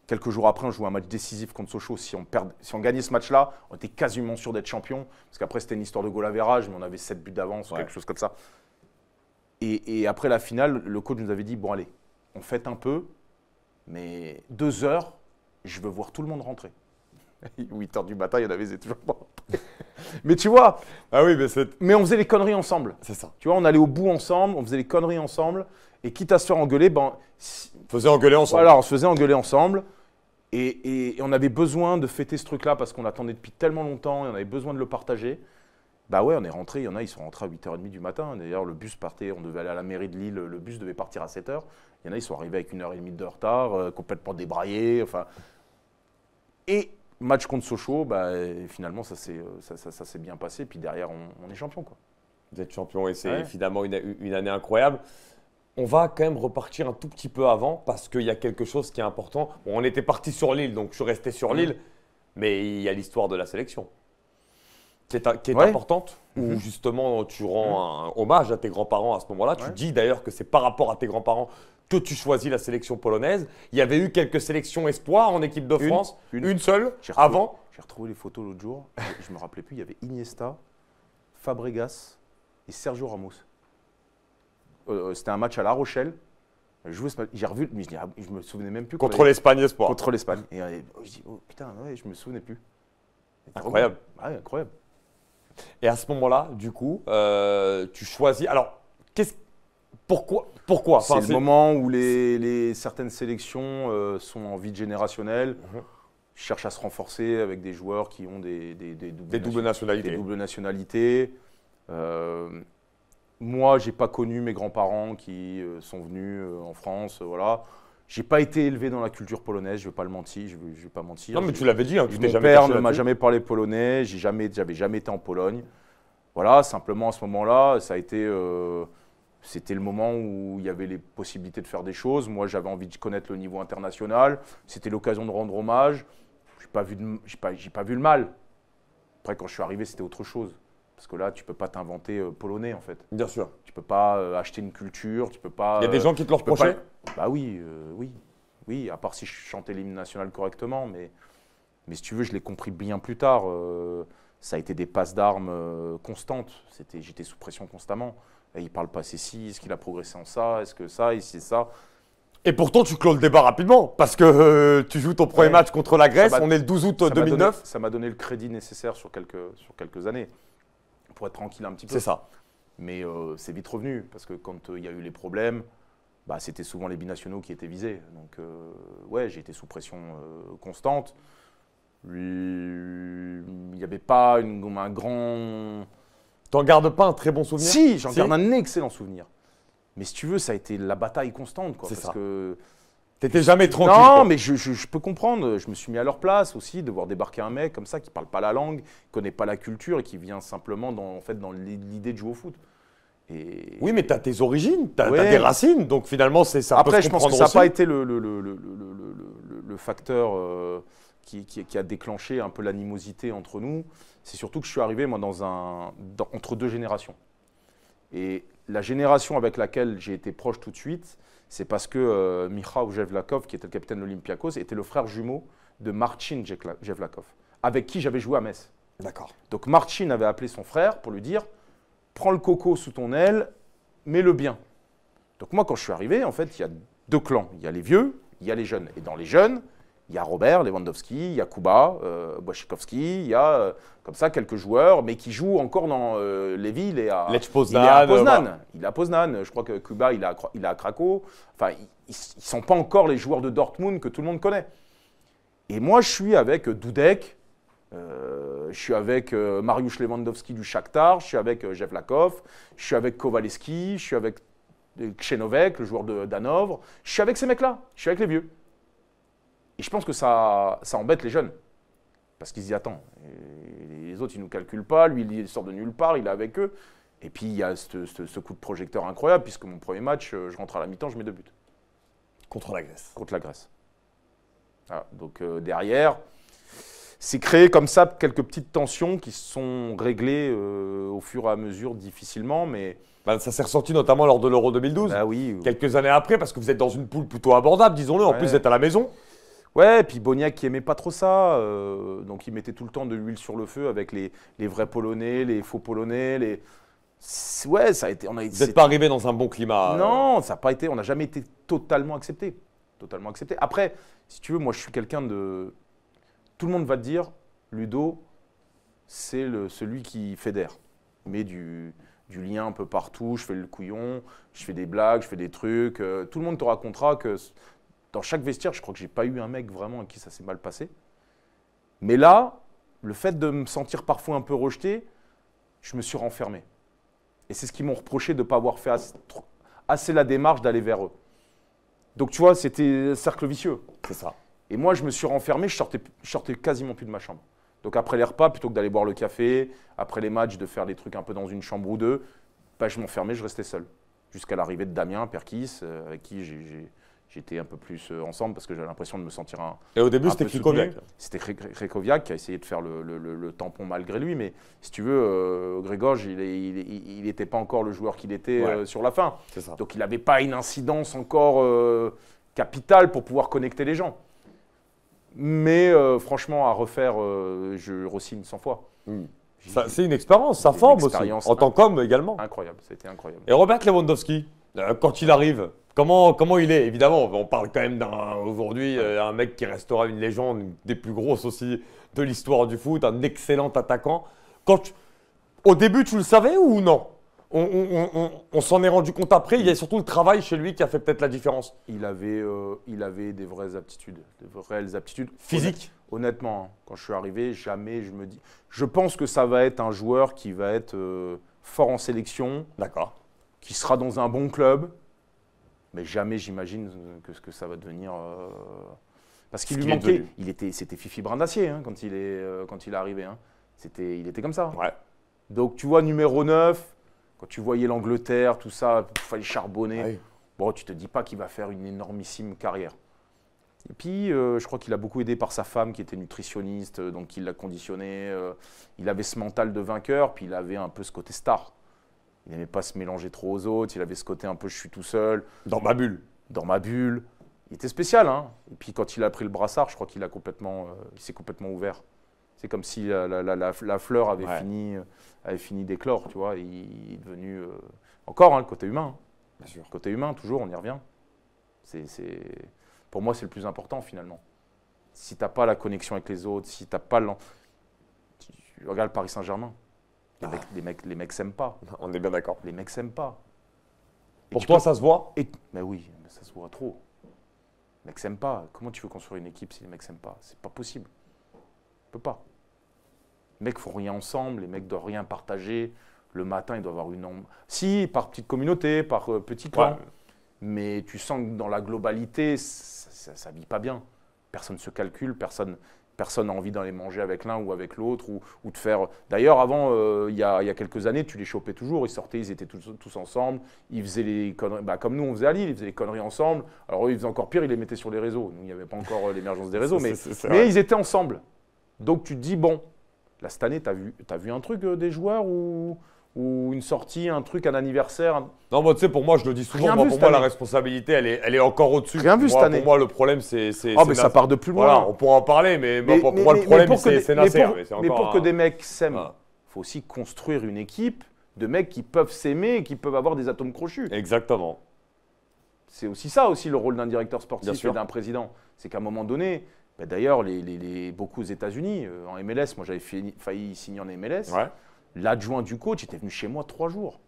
Quelques jours après, on jouait un match décisif contre Sochaux. Si on, perd, si on gagnait ce match-là, on était quasiment sûr d'être champion. Parce qu'après, c'était une histoire de goal à verrage, mais on avait 7 buts d'avance, quelque chose comme ça. Et, après la finale, le coach nous avait dit Bon, allez, on fête un peu, mais deux heures, je veux voir tout le monde rentrer. 8 [LAUGHS] heures du matin, il y en avait toujours pas. [LAUGHS] mais tu vois. Ah oui, mais, mais on faisait les conneries ensemble. C'est ça. Tu vois, on allait au bout ensemble, on faisait les conneries ensemble. Et quitte à se faire engueuler, ben. On faisait engueuler ensemble. Voilà, on se faisait engueuler ensemble. Et, on avait besoin de fêter ce truc-là parce qu'on attendait depuis tellement longtemps et on avait besoin de le partager. Bah ouais, on est rentré, il y en a, ils sont rentrés à 8h30 du matin. D'ailleurs, le bus partait, on devait aller à la mairie de Lille, le bus devait partir à 7h. Il y en a, ils sont arrivés avec une heure et demie de retard, euh, complètement débraillés. Enfin. Et match contre Sochaux, bah, finalement, ça s'est, euh, ça, bien passé. Puis derrière, on, est champion. Quoi. Vous êtes champion et c'est finalement une, une, année incroyable on va quand même repartir un tout petit peu avant parce qu'il y a quelque chose qui est important. on était parti sur l'île, donc je suis resté sur mm. l'île, mais il y a l'histoire de la sélection qui est, importante, Ou où mm-hmm. justement tu rends mm-hmm. un, hommage à tes grands-parents à ce moment-là. Tu dis d'ailleurs que c'est par rapport à tes grands-parents que tu choisis la sélection polonaise. Il y avait eu quelques sélections espoir en équipe de France, une, seule, avant. J'ai retrouvé les photos l'autre jour, je me rappelais plus, il y avait Iniesta, Fabregas et Sergio Ramos. Euh, c'était un match à La Rochelle. J'ai revu, mais ah, je, me souvenais même plus. Contre l'Espagne, Espoir. Contre l'Espagne. Et, euh, oh, je dis, oh, putain, ouais, je me souvenais plus. Incroyable. Ah, incroyable. Et à ce moment-là, du coup, euh, tu choisis. Alors, quest pourquoi, pourquoi C'est le moment où les, certaines sélections sont en vide générationnel, mhm. cherchent à se renforcer avec des joueurs qui ont des, doubles, nationalités. Des doubles nationalités moi, j'ai pas connu mes grands-parents qui euh, sont venus euh, en France, euh, voilà. J'ai pas été élevé dans la culture polonaise, je vais pas le mentir, je, vais, vais pas mentir. Non, mais tu l'avais dit, hein, Mon père ne m'a jamais parlé polonais, j'ai jamais, j'avais jamais été en Pologne. Voilà, simplement à ce moment-là, ça a été, c'était le moment où il y avait les possibilités de faire des choses. Moi, j'avais envie de connaître le niveau international. C'était l'occasion de rendre hommage. J'ai pas vu, j'ai pas vu le mal. Après, quand je suis arrivé, c'était autre chose. Parce que là, tu peux pas t'inventer euh, polonais, en fait. Bien sûr. Tu peux pas euh, acheter une culture, tu peux pas. Il y a des euh, gens qui te le reprochaient Bah oui, oui. Oui, à part si je chantais l'hymne national correctement, mais, mais si tu veux, je l'ai compris bien plus tard. ça a été des passes d'armes constantes. C'était, j'étais sous pression constamment. Et il parle pas ceci. est-ce qu'il a progressé en ça, est-ce que ça, ici, ça. Et pourtant, tu clôt le débat rapidement, parce que tu joues ton premier match contre la Grèce, on est le 12 août 2009. ça m'a donné le crédit nécessaire sur quelques, sur quelques années pour être tranquille un petit peu. C'est ça. Mais euh, c'est vite revenu, parce que quand euh, il y a eu les problèmes, bah, c'était souvent les binationaux qui étaient visés. Donc, euh, ouais, j'ai été sous pression constante. Il n'y avait pas une, un grand. T'en gardes pas un très bon souvenir Si, j'en garde un excellent souvenir. Mais si tu veux, ça a été la bataille constante. Quoi, parce ça. T'étais jamais tranquille. Non, mais je, peux comprendre. Je me suis mis à leur place aussi de voir débarquer un mec comme ça qui parle pas la langue, qui connaît pas la culture et qui vient simplement dans, en fait, dans l'idée de jouer au foot. Et... Oui, mais tu as tes origines, tu as, tes des racines, donc finalement, c'est ça. Après, peut je pense que ça n'a pas été le, facteur qui, a déclenché un peu l'animosité entre nous. C'est surtout que je suis arrivé, moi, dans un, entre deux générations. Et la génération avec laquelle j'ai été proche tout de suite, c'est parce que euh, Jevlakov, qui était le capitaine de l'Olympiakos, était le frère jumeau de Marcin Jevlakov, avec qui j'avais joué à Metz. D'accord. Donc Marcin avait appelé son frère pour lui dire Prends le coco sous ton aile, mets-le bien. Donc moi, quand je suis arrivé, en fait, il y a deux clans. Il y a les vieux, il y a les jeunes. Et dans les jeunes, il y a Robert Lewandowski, il y a Kuba, euh, il y a euh, comme ça quelques joueurs, mais qui jouent encore dans les villes et à Il est à Poznan. Euh, il Je crois que Kuba, il est à, il Krakow. Enfin, ils ne sont pas encore les joueurs de Dortmund que tout le monde connaît. Et moi, je suis avec Dudek, euh, je suis avec Mariusz Lewandowski du Shakhtar, je suis avec Jeff je suis avec Kowalewski, je suis avec Kchenovek, le joueur de d'Hanovre. Je suis avec ces mecs-là, je suis avec les vieux. Et je pense que ça, ça embête les jeunes. Parce qu'ils y attendent. les autres, ils ne nous calculent pas, lui, il sort de nulle part, il est avec eux. Et puis, il y a ce, coup de projecteur incroyable, puisque mon premier match, euh, je rentre à la mi-temps, je mets deux buts. Contre la Grèce. Contre la Grèce. Donc, euh, derrière, c'est créé comme ça quelques petites tensions qui sont réglées euh, au fur et à mesure difficilement, mais... Bah, ça s'est ressenti notamment lors de l'Euro 2012, bah oui, quelques années après, parce que vous êtes dans une poule plutôt abordable, disons-le. En plus, vous êtes à la maison. Ouais, puis Boniac qui aimait pas trop ça, euh, donc il mettait tout le temps de l'huile sur le feu avec les, vrais Polonais, les faux Polonais, les. Ouais, ça a été. On a, Vous n'êtes pas arrivé dans un bon climat. Euh. Non, ça n'a pas été. On n'a jamais été totalement accepté, totalement accepté. Après, si tu veux, moi je suis quelqu'un de. Tout le monde va te dire, Ludo, c'est le celui qui fait d'air Mais du, du lien un peu partout, je fais le couillon, je fais des blagues, je fais des trucs. Euh, tout le monde te racontera que dans chaque vestiaire, je crois que j'ai pas eu un mec vraiment à qui ça s'est mal passé. Mais là, le fait de me sentir parfois un peu rejeté, je me suis renfermé. Et c'est ce qu'ils m'ont reproché de ne pas avoir fait assez la démarche d'aller vers eux. Donc tu vois, c'était cercle vicieux. C'est ça. Et moi, je me suis renfermé, je sortais, sortais quasiment plus de ma chambre. Donc après les repas, plutôt que d'aller boire le café, après les matchs, de faire des trucs un peu dans une chambre ou deux, bah, je m'enfermais, je restais seul. Jusqu'à l'arrivée de Damien Perkis, euh, avec qui j'ai J'étais un peu plus euh, ensemble parce que j'avais l'impression de me sentir un. Et au début, c'était Krikoviak. C'était Krikoviak qui a essayé de faire le, tampon malgré lui. Mais si tu veux, euh, Grégorge, il n'était pas encore le joueur qu'il était euh, sur la fin. Donc il n'avait pas une incidence encore euh, capitale pour pouvoir connecter les gens. Mais franchement, à refaire, je re-signe 100 fois. Hmm. C'est une expérience, ça forme aussi. En tant qu'homme également. Incroyable, c'était incroyable. Et Robert Lewandowski, quand il arrive, Comment, il est Évidemment, on parle quand même d'un aujourd'hui euh, un mec qui restera une légende, des plus grosses aussi de l'histoire du foot, un excellent attaquant. Quand au début, tu le savais ou non on, s'en est rendu compte après. Il y a surtout le travail chez lui qui a fait peut-être la différence. Il avait, euh, il avait des vraies aptitudes, des vraies aptitudes physiques. Honnêtement, hein, quand je suis arrivé, jamais je me dis. Je pense que ça va être un joueur qui va être euh, fort en sélection. D'accord. Qui sera dans un bon club mais jamais j'imagine euh, que ce que ça va devenir. Euh, parce qu'il lui manquait. Il était, c'était Fifi Brandacier hein, quand il est euh, quand il arrivé. Hein. C'était, il était comme ça. Donc tu vois numéro 9, quand tu voyais l'Angleterre, tout ça, il fallait charbonner. Ah bon, tu te dis pas qu'il va faire une énormissime carrière. Et puis, je crois qu'il a beaucoup aidé par sa femme qui était nutritionniste, donc il l'a conditionné. il avait ce mental de vainqueur, puis il avait un peu ce côté star. Il n'aimait pas se mélanger trop aux autres. Il avait ce côté un peu je suis tout seul. Dans ma bulle. Dans ma bulle. Il était spécial. Hein et puis quand il a pris le brassard, je crois qu'il a complètement, euh, il s'est complètement ouvert. C'est comme si la, fleur avait fini, euh, avait fini d'éclore, tu vois. Il, est devenu euh, encore hein, le côté humain. Hein. Bien sûr. côté humain, toujours, on y revient. C'est, Pour moi, c'est le plus important finalement. Si tu pas la connexion avec les autres, si tu n'as pas... Regarde Paris Saint-Germain. Les, mecs, les mecs, s'aiment pas. [LAUGHS] On est bien d'accord. Les mecs s'aiment pas. Pour toi, ça se voit Mais oui, mais ça se voit trop. Les mecs s'aiment pas. Comment tu veux construire une équipe si les mecs s'aiment pas C'est pas possible. On peut pas. Les mecs font rien ensemble, les mecs doivent rien partager. Le matin, ils doivent avoir une ombre. Si, par petite communauté, par euh, petit Mais tu sens que dans la globalité, ça ne vit pas bien. Personne ne se calcule, personne personne n'a envie d'aller manger avec l'un ou avec l'autre, ou, de faire... D'ailleurs, avant, euh, il, y a, quelques années, tu les chopais toujours, ils sortaient, ils étaient tous, tous ensemble, ils faisaient les conneries, bah, comme nous on faisait à Lille, ils faisaient les conneries ensemble, alors eux, ils faisaient encore pire, ils les mettaient sur les réseaux, nous, il n'y avait pas encore euh, l'émergence des réseaux, mais, mais ils étaient ensemble. Donc tu te dis, bon, là, cette année, tu as vu, vu un truc euh, des joueurs Ou ou une sortie, un truc, un anniversaire. Non, moi, tu sais, pour moi, je le dis souvent, pour moi, la responsabilité, elle est, elle est encore au-dessus. Rien vu cette année. Pour moi, le problème, c'est. c'est- ah, mais ça part de plus loin. Voilà, on pourra en parler, mais, pour, moi, le problème, c'est mais pour- mais que des mecs s'aiment, il ah. faut aussi construire une équipe de mecs qui peuvent s'aimer et qui peuvent avoir des atomes crochus. Exactement. C'est aussi ça aussi le rôle d'un directeur sportif et d'un président. C'est qu'à un moment donné, bah, d'ailleurs, les, beaucoup aux États-Unis, euh, en MLS, moi j'avais failli signer en MLS, Ouais. L'adjoint du coach était venu chez moi trois jours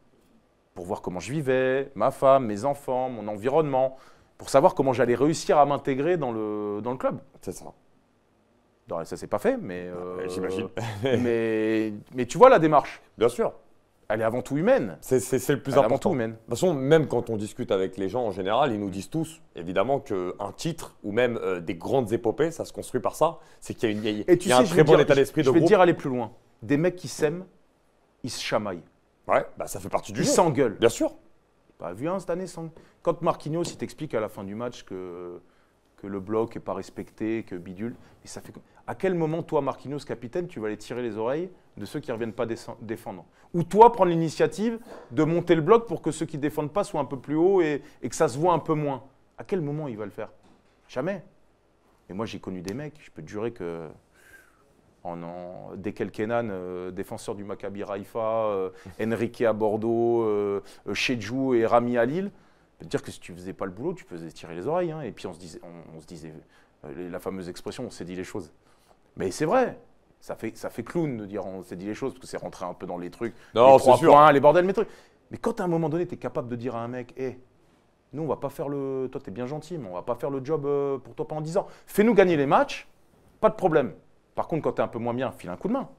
pour voir comment je vivais, ma femme, mes enfants, mon environnement, pour savoir comment j'allais réussir à m'intégrer dans le, dans le club. C'est ça. Non, ça s'est pas fait, mais. Bah, euh, j'imagine. [LAUGHS] mais, mais tu vois la démarche. Bien sûr. Elle est avant tout humaine. C'est le plus important. Avant tout humaine. De toute façon, même quand on discute avec les gens en général, ils nous disent tous, évidemment, qu'un titre ou même euh, des grandes épopées, ça se construit par ça. C'est qu'il y a, une, y Et tu y a sais, un très bon état d'esprit de groupe. Je vais dire aller plus loin. Des mecs qui s'aiment ils se Ouais, bah ça fait partie du jeu. Il s'engueule. Bien sûr. Pas vu un hein, cette année sans... Quand Marquinhos, il t'explique à la fin du match que, que le bloc n'est pas respecté, que bidule. Mais ça fait... À quel moment, toi, Marquinhos, capitaine, tu vas aller tirer les oreilles de ceux qui ne reviennent pas défendre Ou toi, prendre l'initiative de monter le bloc pour que ceux qui ne défendent pas soient un peu plus haut et, et que ça se voit un peu moins À quel moment il va le faire Jamais. Et moi, j'ai connu des mecs, je peux te jurer que en, en Kenan euh, défenseur du Maccabi Raifa, euh, Enrique à Bordeaux, euh, euh et Rami à Lille. dire que si tu faisais pas le boulot, tu faisais tirer les oreilles. Hein. et puis on se disait, on, la fameuse expression, on s'est dit les choses. Mais c'est vrai, ça fait, ça fait clown de dire on s'est dit les choses, parce que c'est rentré un peu dans les trucs. Non, les sûr. les bordels, mes trucs. Mais quand à un moment donné, tu es capable de dire à un mec, hé, eh, nous, on va pas faire le. Toi, tu es bien gentil, mais on va pas faire le job pour toi pendant 10 ans. Fais-nous gagner les matchs, pas de problème. Par contre, quand tu es un peu moins bien, file un coup de main.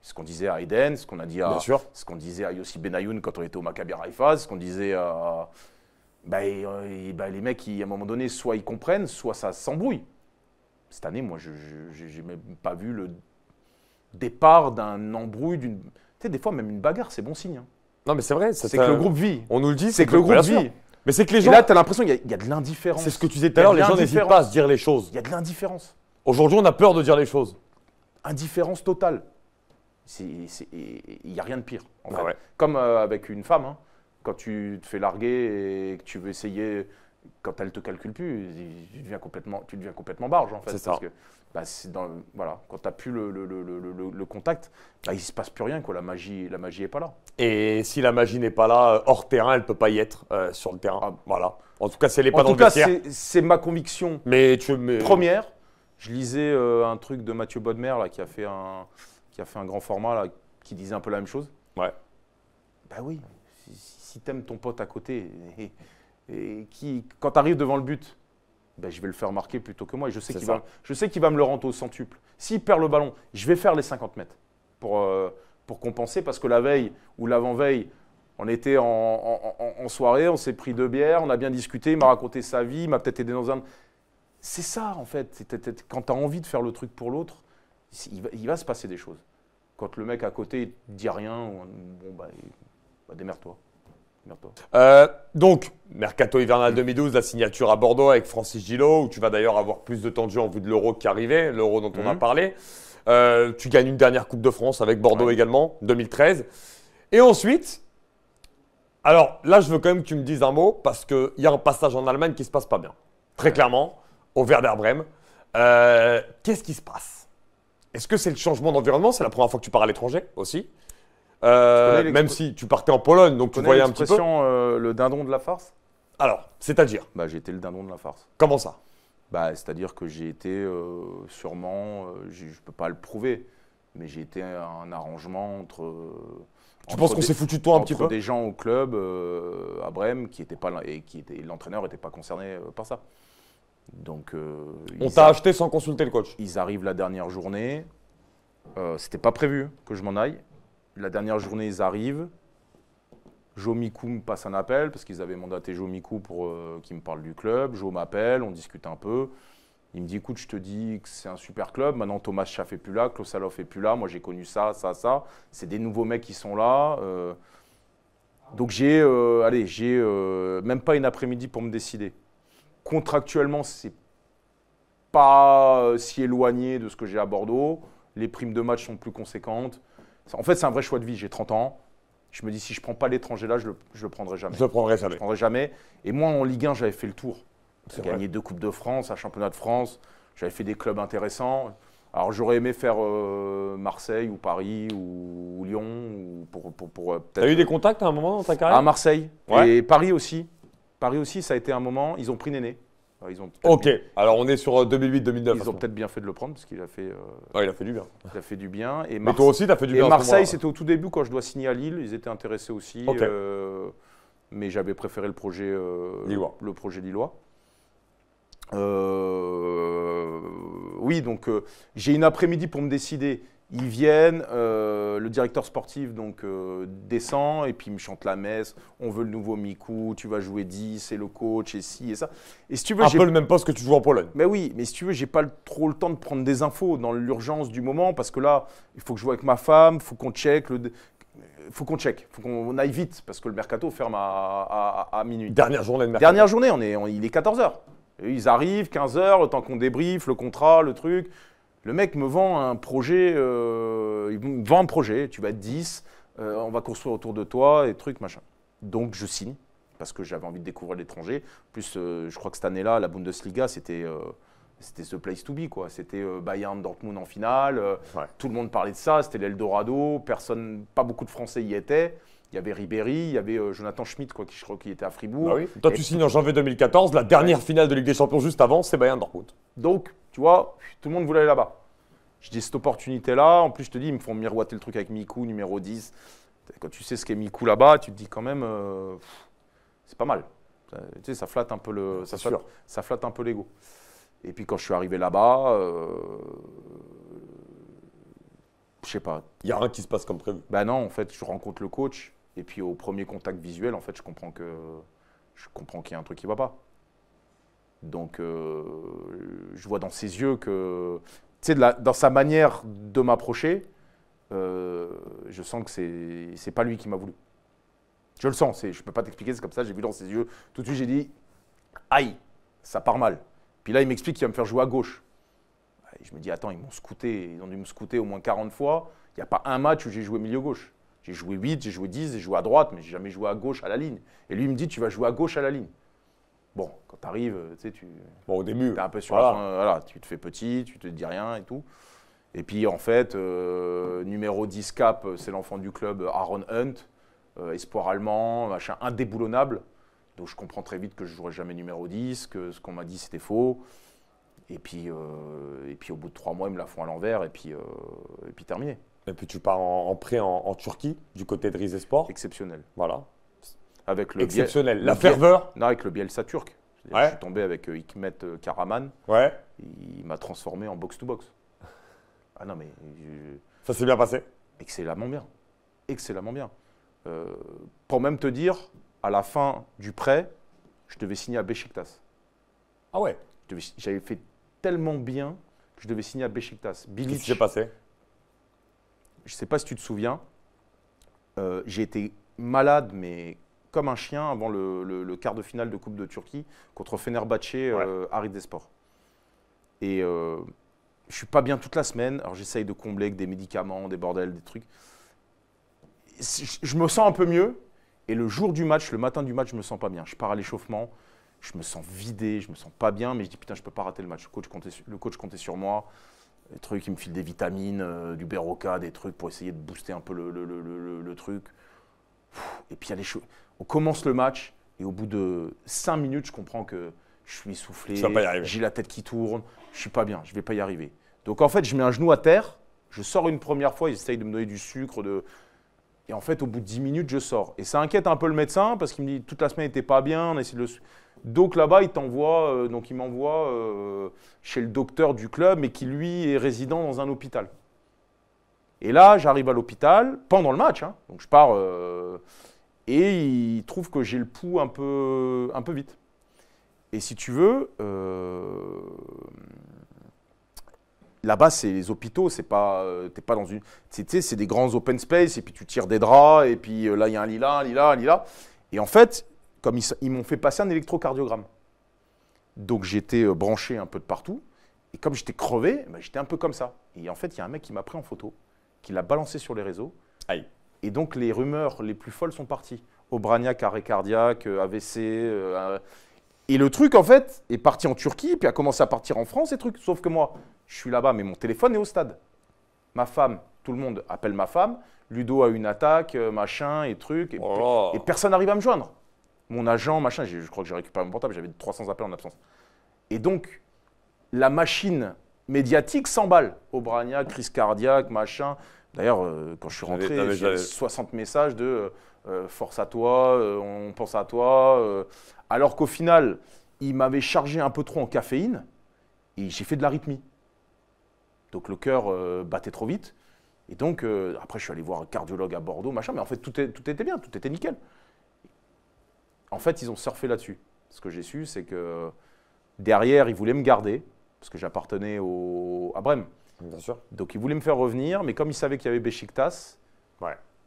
Ce qu'on disait à Eden, ce qu'on a dit à, ce qu'on disait à Yossi Benayoun quand on était au Maccabi Raifa, ce qu'on disait à bah, euh, bah les mecs, à un moment donné, soit ils comprennent, soit ça s'embrouille. Cette année, moi, je n'ai même pas vu le départ d'un embrouille, d'une. Tu sais, des fois, même une bagarre, c'est bon signe. Hein. Non, mais c'est vrai. C'est que le groupe vit. On nous le dit, c'est que, le groupe vit. Mais c'est que les gens. là, tu as l'impression qu'il y, a de l'indifférence. C'est ce que tu disais tout à l'heure, les gens n'hésitent pas dire les choses. Il y a de l'indifférence. Aujourd'hui, on a peur de dire les choses. Indifférence totale. Il n'y a rien de pire. Ah Comme euh, avec une femme, hein. quand tu te fais larguer et que tu veux essayer, quand elle te calcule plus, tu deviens complètement, tu deviens complètement barge en C'est ça. Parce que, bah, dans, voilà, quand tu n'as plus le, contact, bah, il ne se passe plus rien. La magie n'est la magie pas là. Et si la magie n'est pas là, euh, hors terrain, elle ne peut pas y être euh, sur le terrain. Ah. Voilà. En tout cas, c'est les pas en tout cas, c'est ma conviction mais tu, première je lisais euh, un truc de Mathieu Bodmer là, qui, a fait un, qui a fait un grand format qui disait un peu la même chose. Ouais. Bah oui, si, t'aimes ton pote à côté et, qui, quand t'arrives devant le but, bah, je vais le faire marquer plutôt que moi. Et je sais qu'il va, va me le rendre au centuple. S'il perd le ballon, je vais faire les 50 mètres pour, euh, pour compenser parce que la veille ou l'avant-veille, on était en, en soirée, on s'est pris deux bières, on a bien discuté, il m'a raconté sa vie, il m'a peut-être aidé dans un. C'est ça, en fait. Quand tu as envie de faire le truc pour l'autre, il va, se passer des choses. Quand le mec à côté dit rien, bon, bah, bah démerde-toi. Euh, donc, mercato hivernal 2012, la signature à Bordeaux avec Francis Gillot, où tu vas d'ailleurs avoir plus de temps de jeu en vue de l'euro qui arrivait, l'euro dont on a mhm. parlé. Euh, tu gagnes une dernière Coupe de France avec Bordeaux également, 2013. Et ensuite, alors là, je veux quand même que tu me dises un mot, parce qu'il y a un passage en Allemagne qui se passe pas bien. Très clairement, au Werder Bremen. Euh, qu'est-ce qui se passe Est-ce que c'est le changement d'environnement C'est la première fois que tu pars à l'étranger aussi. Euh, même si tu partais en Pologne, donc tu, voyais un petit peu. Euh, le dindon de la farce Alors, c'est-à-dire bah, J'ai été le dindon de la farce. Comment ça bah, C'est-à-dire que j'ai été sûrement, je ne peux pas le prouver, mais j'ai été un arrangement entre. tu penses qu'on s'est foutu de toi un petit peu des gens au club à Brême qui étaient pas et qui l'entraîneur n'était pas concerné par ça. Donc, euh, on t'a acheté sans consulter le coach. Ils arrivent la dernière journée. Euh, c'était pas prévu que je m'en aille. La dernière journée, ils arrivent. Jomikou me passe un appel parce qu'ils avaient mandaté Jomikou pour qui euh, qu'il me parle du club. Joe m'appelle, on discute un peu. Il me dit écoute, je te dis que c'est un super club. Maintenant, Thomas Schaff est plus là, Klosalov est plus là. Moi, j'ai connu ça, ça, ça. C'est des nouveaux mecs qui sont là. donc j'ai, allez, j'ai même pas une après-midi pour me décider contractuellement, c'est pas euh, si éloigné de ce que j'ai à Bordeaux. Les primes de match sont plus conséquentes. En fait, c'est un vrai choix de vie. J'ai 30 ans. Je me dis, si je prends pas l'étranger là, je le, le prendrai jamais. Je le prendrai jamais. Je prendrai jamais. Et moi, en Ligue 1, j'avais fait le tour. J'ai gagné deux Coupes de France, un championnat de France. J'avais fait des clubs intéressants. Alors, j'aurais aimé faire euh, Marseille ou Paris ou, Lyon. Ou pour, euh, eu des contacts à un moment dans ta carrière À Marseille. Et Paris aussi. Paris aussi, ça a été un moment, ils ont pris Néné. Ils ont ok, alors on est sur 2008-2009. Euh, ils ont peut-être bien fait de le prendre parce qu'il a fait. Euh, il a fait du bien. Il a fait du bien. Et Mais toi aussi, tu as fait du bien. Et Marseille, c'était au tout début quand je dois signer à Lille. Ils étaient intéressés aussi. Euh, mais j'avais préféré le projet Le projet Lillois. Oui, donc j'ai une après-midi pour me décider. Ils viennent, euh, le directeur sportif donc euh, descend et puis il me chante la messe. On veut le nouveau Miku, tu vas jouer 10, et le coach, et ci, et ça. Et si tu veux, le même pas ce que tu joues en Pologne. Mais oui, mais si tu veux, j'ai pas trop le temps de prendre des infos dans l'urgence du moment parce que là, il faut que je joue avec ma femme, faut qu'on check le, faut qu'on check, faut qu'on aille vite parce que le mercato ferme à, minuit. Dernière journée de mercato. Dernière journée, on est, il est 14 h ils arrivent, 15h, le temps qu'on débriefe, le contrat, le truc, le mec me vend un projet, euh, il me vend un projet, tu vas 10, euh, on va construire autour de toi et trucs, machin. Donc je signe, parce que j'avais envie de découvrir l'étranger. Plus, euh, je crois que cette année-là, la Bundesliga, c'était c'était ce place to be quoi. C'était Bayern Dortmund en finale, tout le monde parlait de ça, c'était l'Eldorado, personne pas beaucoup de français y étaient. Il y avait Ribéry, il y avait Jonathan Schmidt quoi qui je crois qui était à Fribourg. Bah toi tu signes en janvier 2014, la dernière finale de Ligue des Champions juste avant, c'est Bayern Dortmund. Donc, tu vois, tout le monde voulait aller là-bas. Je dis cette opportunité-là, en plus je te dis, ils me font miroiter le truc avec Miku numéro 10. Quand tu sais ce qu'est Miku là-bas, tu te dis quand même, euh, c'est pas mal. tu sais, ça flatte un peu le, ça flatte, un peu l'ego. Et puis quand je suis arrivé là-bas, je euh, je sais pas. Il y a rien qui se passe comme prévu. Ben non, en fait, je rencontre le coach et puis au premier contact visuel, en fait, je comprends que je comprends qu'il y a un truc qui ne va pas. Donc, euh, je vois dans ses yeux que tu dans sa manière de m'approcher, euh, je sens que c'est, n'est pas lui qui m'a voulu. Je le sens, je ne peux pas t'expliquer, c'est comme ça, j'ai vu dans ses yeux. Tout de suite, j'ai dit, aïe, ça part mal. Puis là, il m'explique qu'il va me faire jouer à gauche. je me dis, attends, ils m'ont scouté, ils ont dû me scouter au moins 40 fois. Il n'y a pas un match où j'ai joué milieu gauche. J'ai joué 8, j'ai joué 10, j'ai joué à droite, mais j'ai jamais joué à gauche à la ligne. Et lui, il me dit, tu vas jouer à gauche à la ligne. Bon, quand t'arrives, tu sais, tu. Bon, au début. T'es un peu sur voilà. Fin, voilà, tu te fais petit, tu te dis rien et tout. Et puis, en fait, euh, numéro 10 cap, c'est l'enfant du club Aaron Hunt, euh, espoir allemand, machin indéboulonnable. Donc, je comprends très vite que je jouerai jamais numéro 10, que ce qu'on m'a dit, c'était faux. Et puis, euh, et puis, au bout de trois mois, ils me la font à l'envers et puis, et puis terminé. Et puis, tu pars en, prêt en, Turquie, du côté de Sport. Exceptionnel. Voilà avec exceptionnel. la ferveur Non, avec le Bielsa turc. Je suis tombé avec euh, Hikmet euh, Karaman. Ouais. Il m'a transformé en box-to-box. Ah non, mais. Ça s'est bien passé Excellemment bien. Excellemment bien. Euh, pour même te dire, à la fin du prêt, je devais signer à Besiktas. Ah ouais J'avais fait tellement bien que je devais signer à Besiktas. Qu'est-ce qui s'est passé Je ne sais pas si tu te souviens. J'ai été malade, mais comme un chien avant le, quart de finale de Coupe de Turquie contre Fenerbahçe euh, ouais. euh, Harry Desport. Et euh, je suis pas bien toute la semaine, alors j'essaye de combler avec des médicaments, des bordels, des trucs. Je me sens un peu mieux, et le jour du match, le matin du match, je me sens pas bien. Je pars à l'échauffement, je me sens vidé, je me sens pas bien, mais je dis putain, je peux pas rater le match. Le coach comptait, sur moi. Les trucs, il me file des vitamines, euh, du beroka, des trucs pour essayer de booster un peu le, truc. Et puis il y a les choses. On commence le match et au bout de 5 minutes, je comprends que je suis essoufflé, j'ai la tête qui tourne, je suis pas bien, je vais pas y arriver. Donc en fait, je mets un genou à terre, je sors une première fois, ils essayent de me donner du sucre, de... et en fait, au bout de 10 minutes, je sors. Et ça inquiète un peu le médecin parce qu'il me dit toute la semaine, n'était pas bien, Donc là-bas, il t'envoie, euh, donc il m'envoie euh, chez le docteur du club, mais qui lui est résident dans un hôpital. Et là, j'arrive à l'hôpital pendant le match. Hein. Donc je pars, euh, et il trouve que j'ai le pouls un peu, un peu vite. Et si tu veux, euh, là-bas, c'est les hôpitaux, c'est pas, euh, pas dans une, c'est des grands open space, et puis tu tires des draps, et puis euh, là, il y a un lila un lila un lila. Et en fait, comme ils, m'ont fait passer un électrocardiogramme, donc j'étais branché un peu de partout, et comme j'étais crevé, bah, j'étais un peu comme ça. Et en fait, il y a un mec qui m'a pris en photo, qui l'a balancé sur les réseaux. Aïe. Et donc les rumeurs les plus folles sont parties. Obraniak, arrêt cardiaque, euh, AVC. Euh, euh. et le truc, en fait, est parti en Turquie, puis a commencé à partir en France, et trucs. Sauf que moi, je suis là-bas, mais mon téléphone est au stade. Ma femme, tout le monde appelle ma femme. Ludo a une attaque, machin, et truc. Oh et, personne n'arrive à me joindre. Mon agent, machin, je crois que j'ai récupéré mon portable, j'avais 300 appels en absence. Et donc, la machine médiatique s'emballe. Obrania, crise cardiaque, machin. D'ailleurs, euh, quand je suis rentré, j'ai 60 messages de euh, euh, force à toi, on pense à toi. alors qu'au final, il m'avait chargé un peu trop en caféine et j'ai fait de l'arythmie. Donc le cœur battait trop vite. Et donc, après, je suis allé voir un cardiologue à Bordeaux, machin, mais en fait, tout, était bien, tout était nickel. En fait, ils ont surfé là-dessus. Ce que j'ai su, c'est que derrière, ils voulaient me garder, parce que j'appartenais à Brême. Bien sûr. Donc ils voulaient me faire revenir, mais comme ils savaient qu'il y avait Besiktas,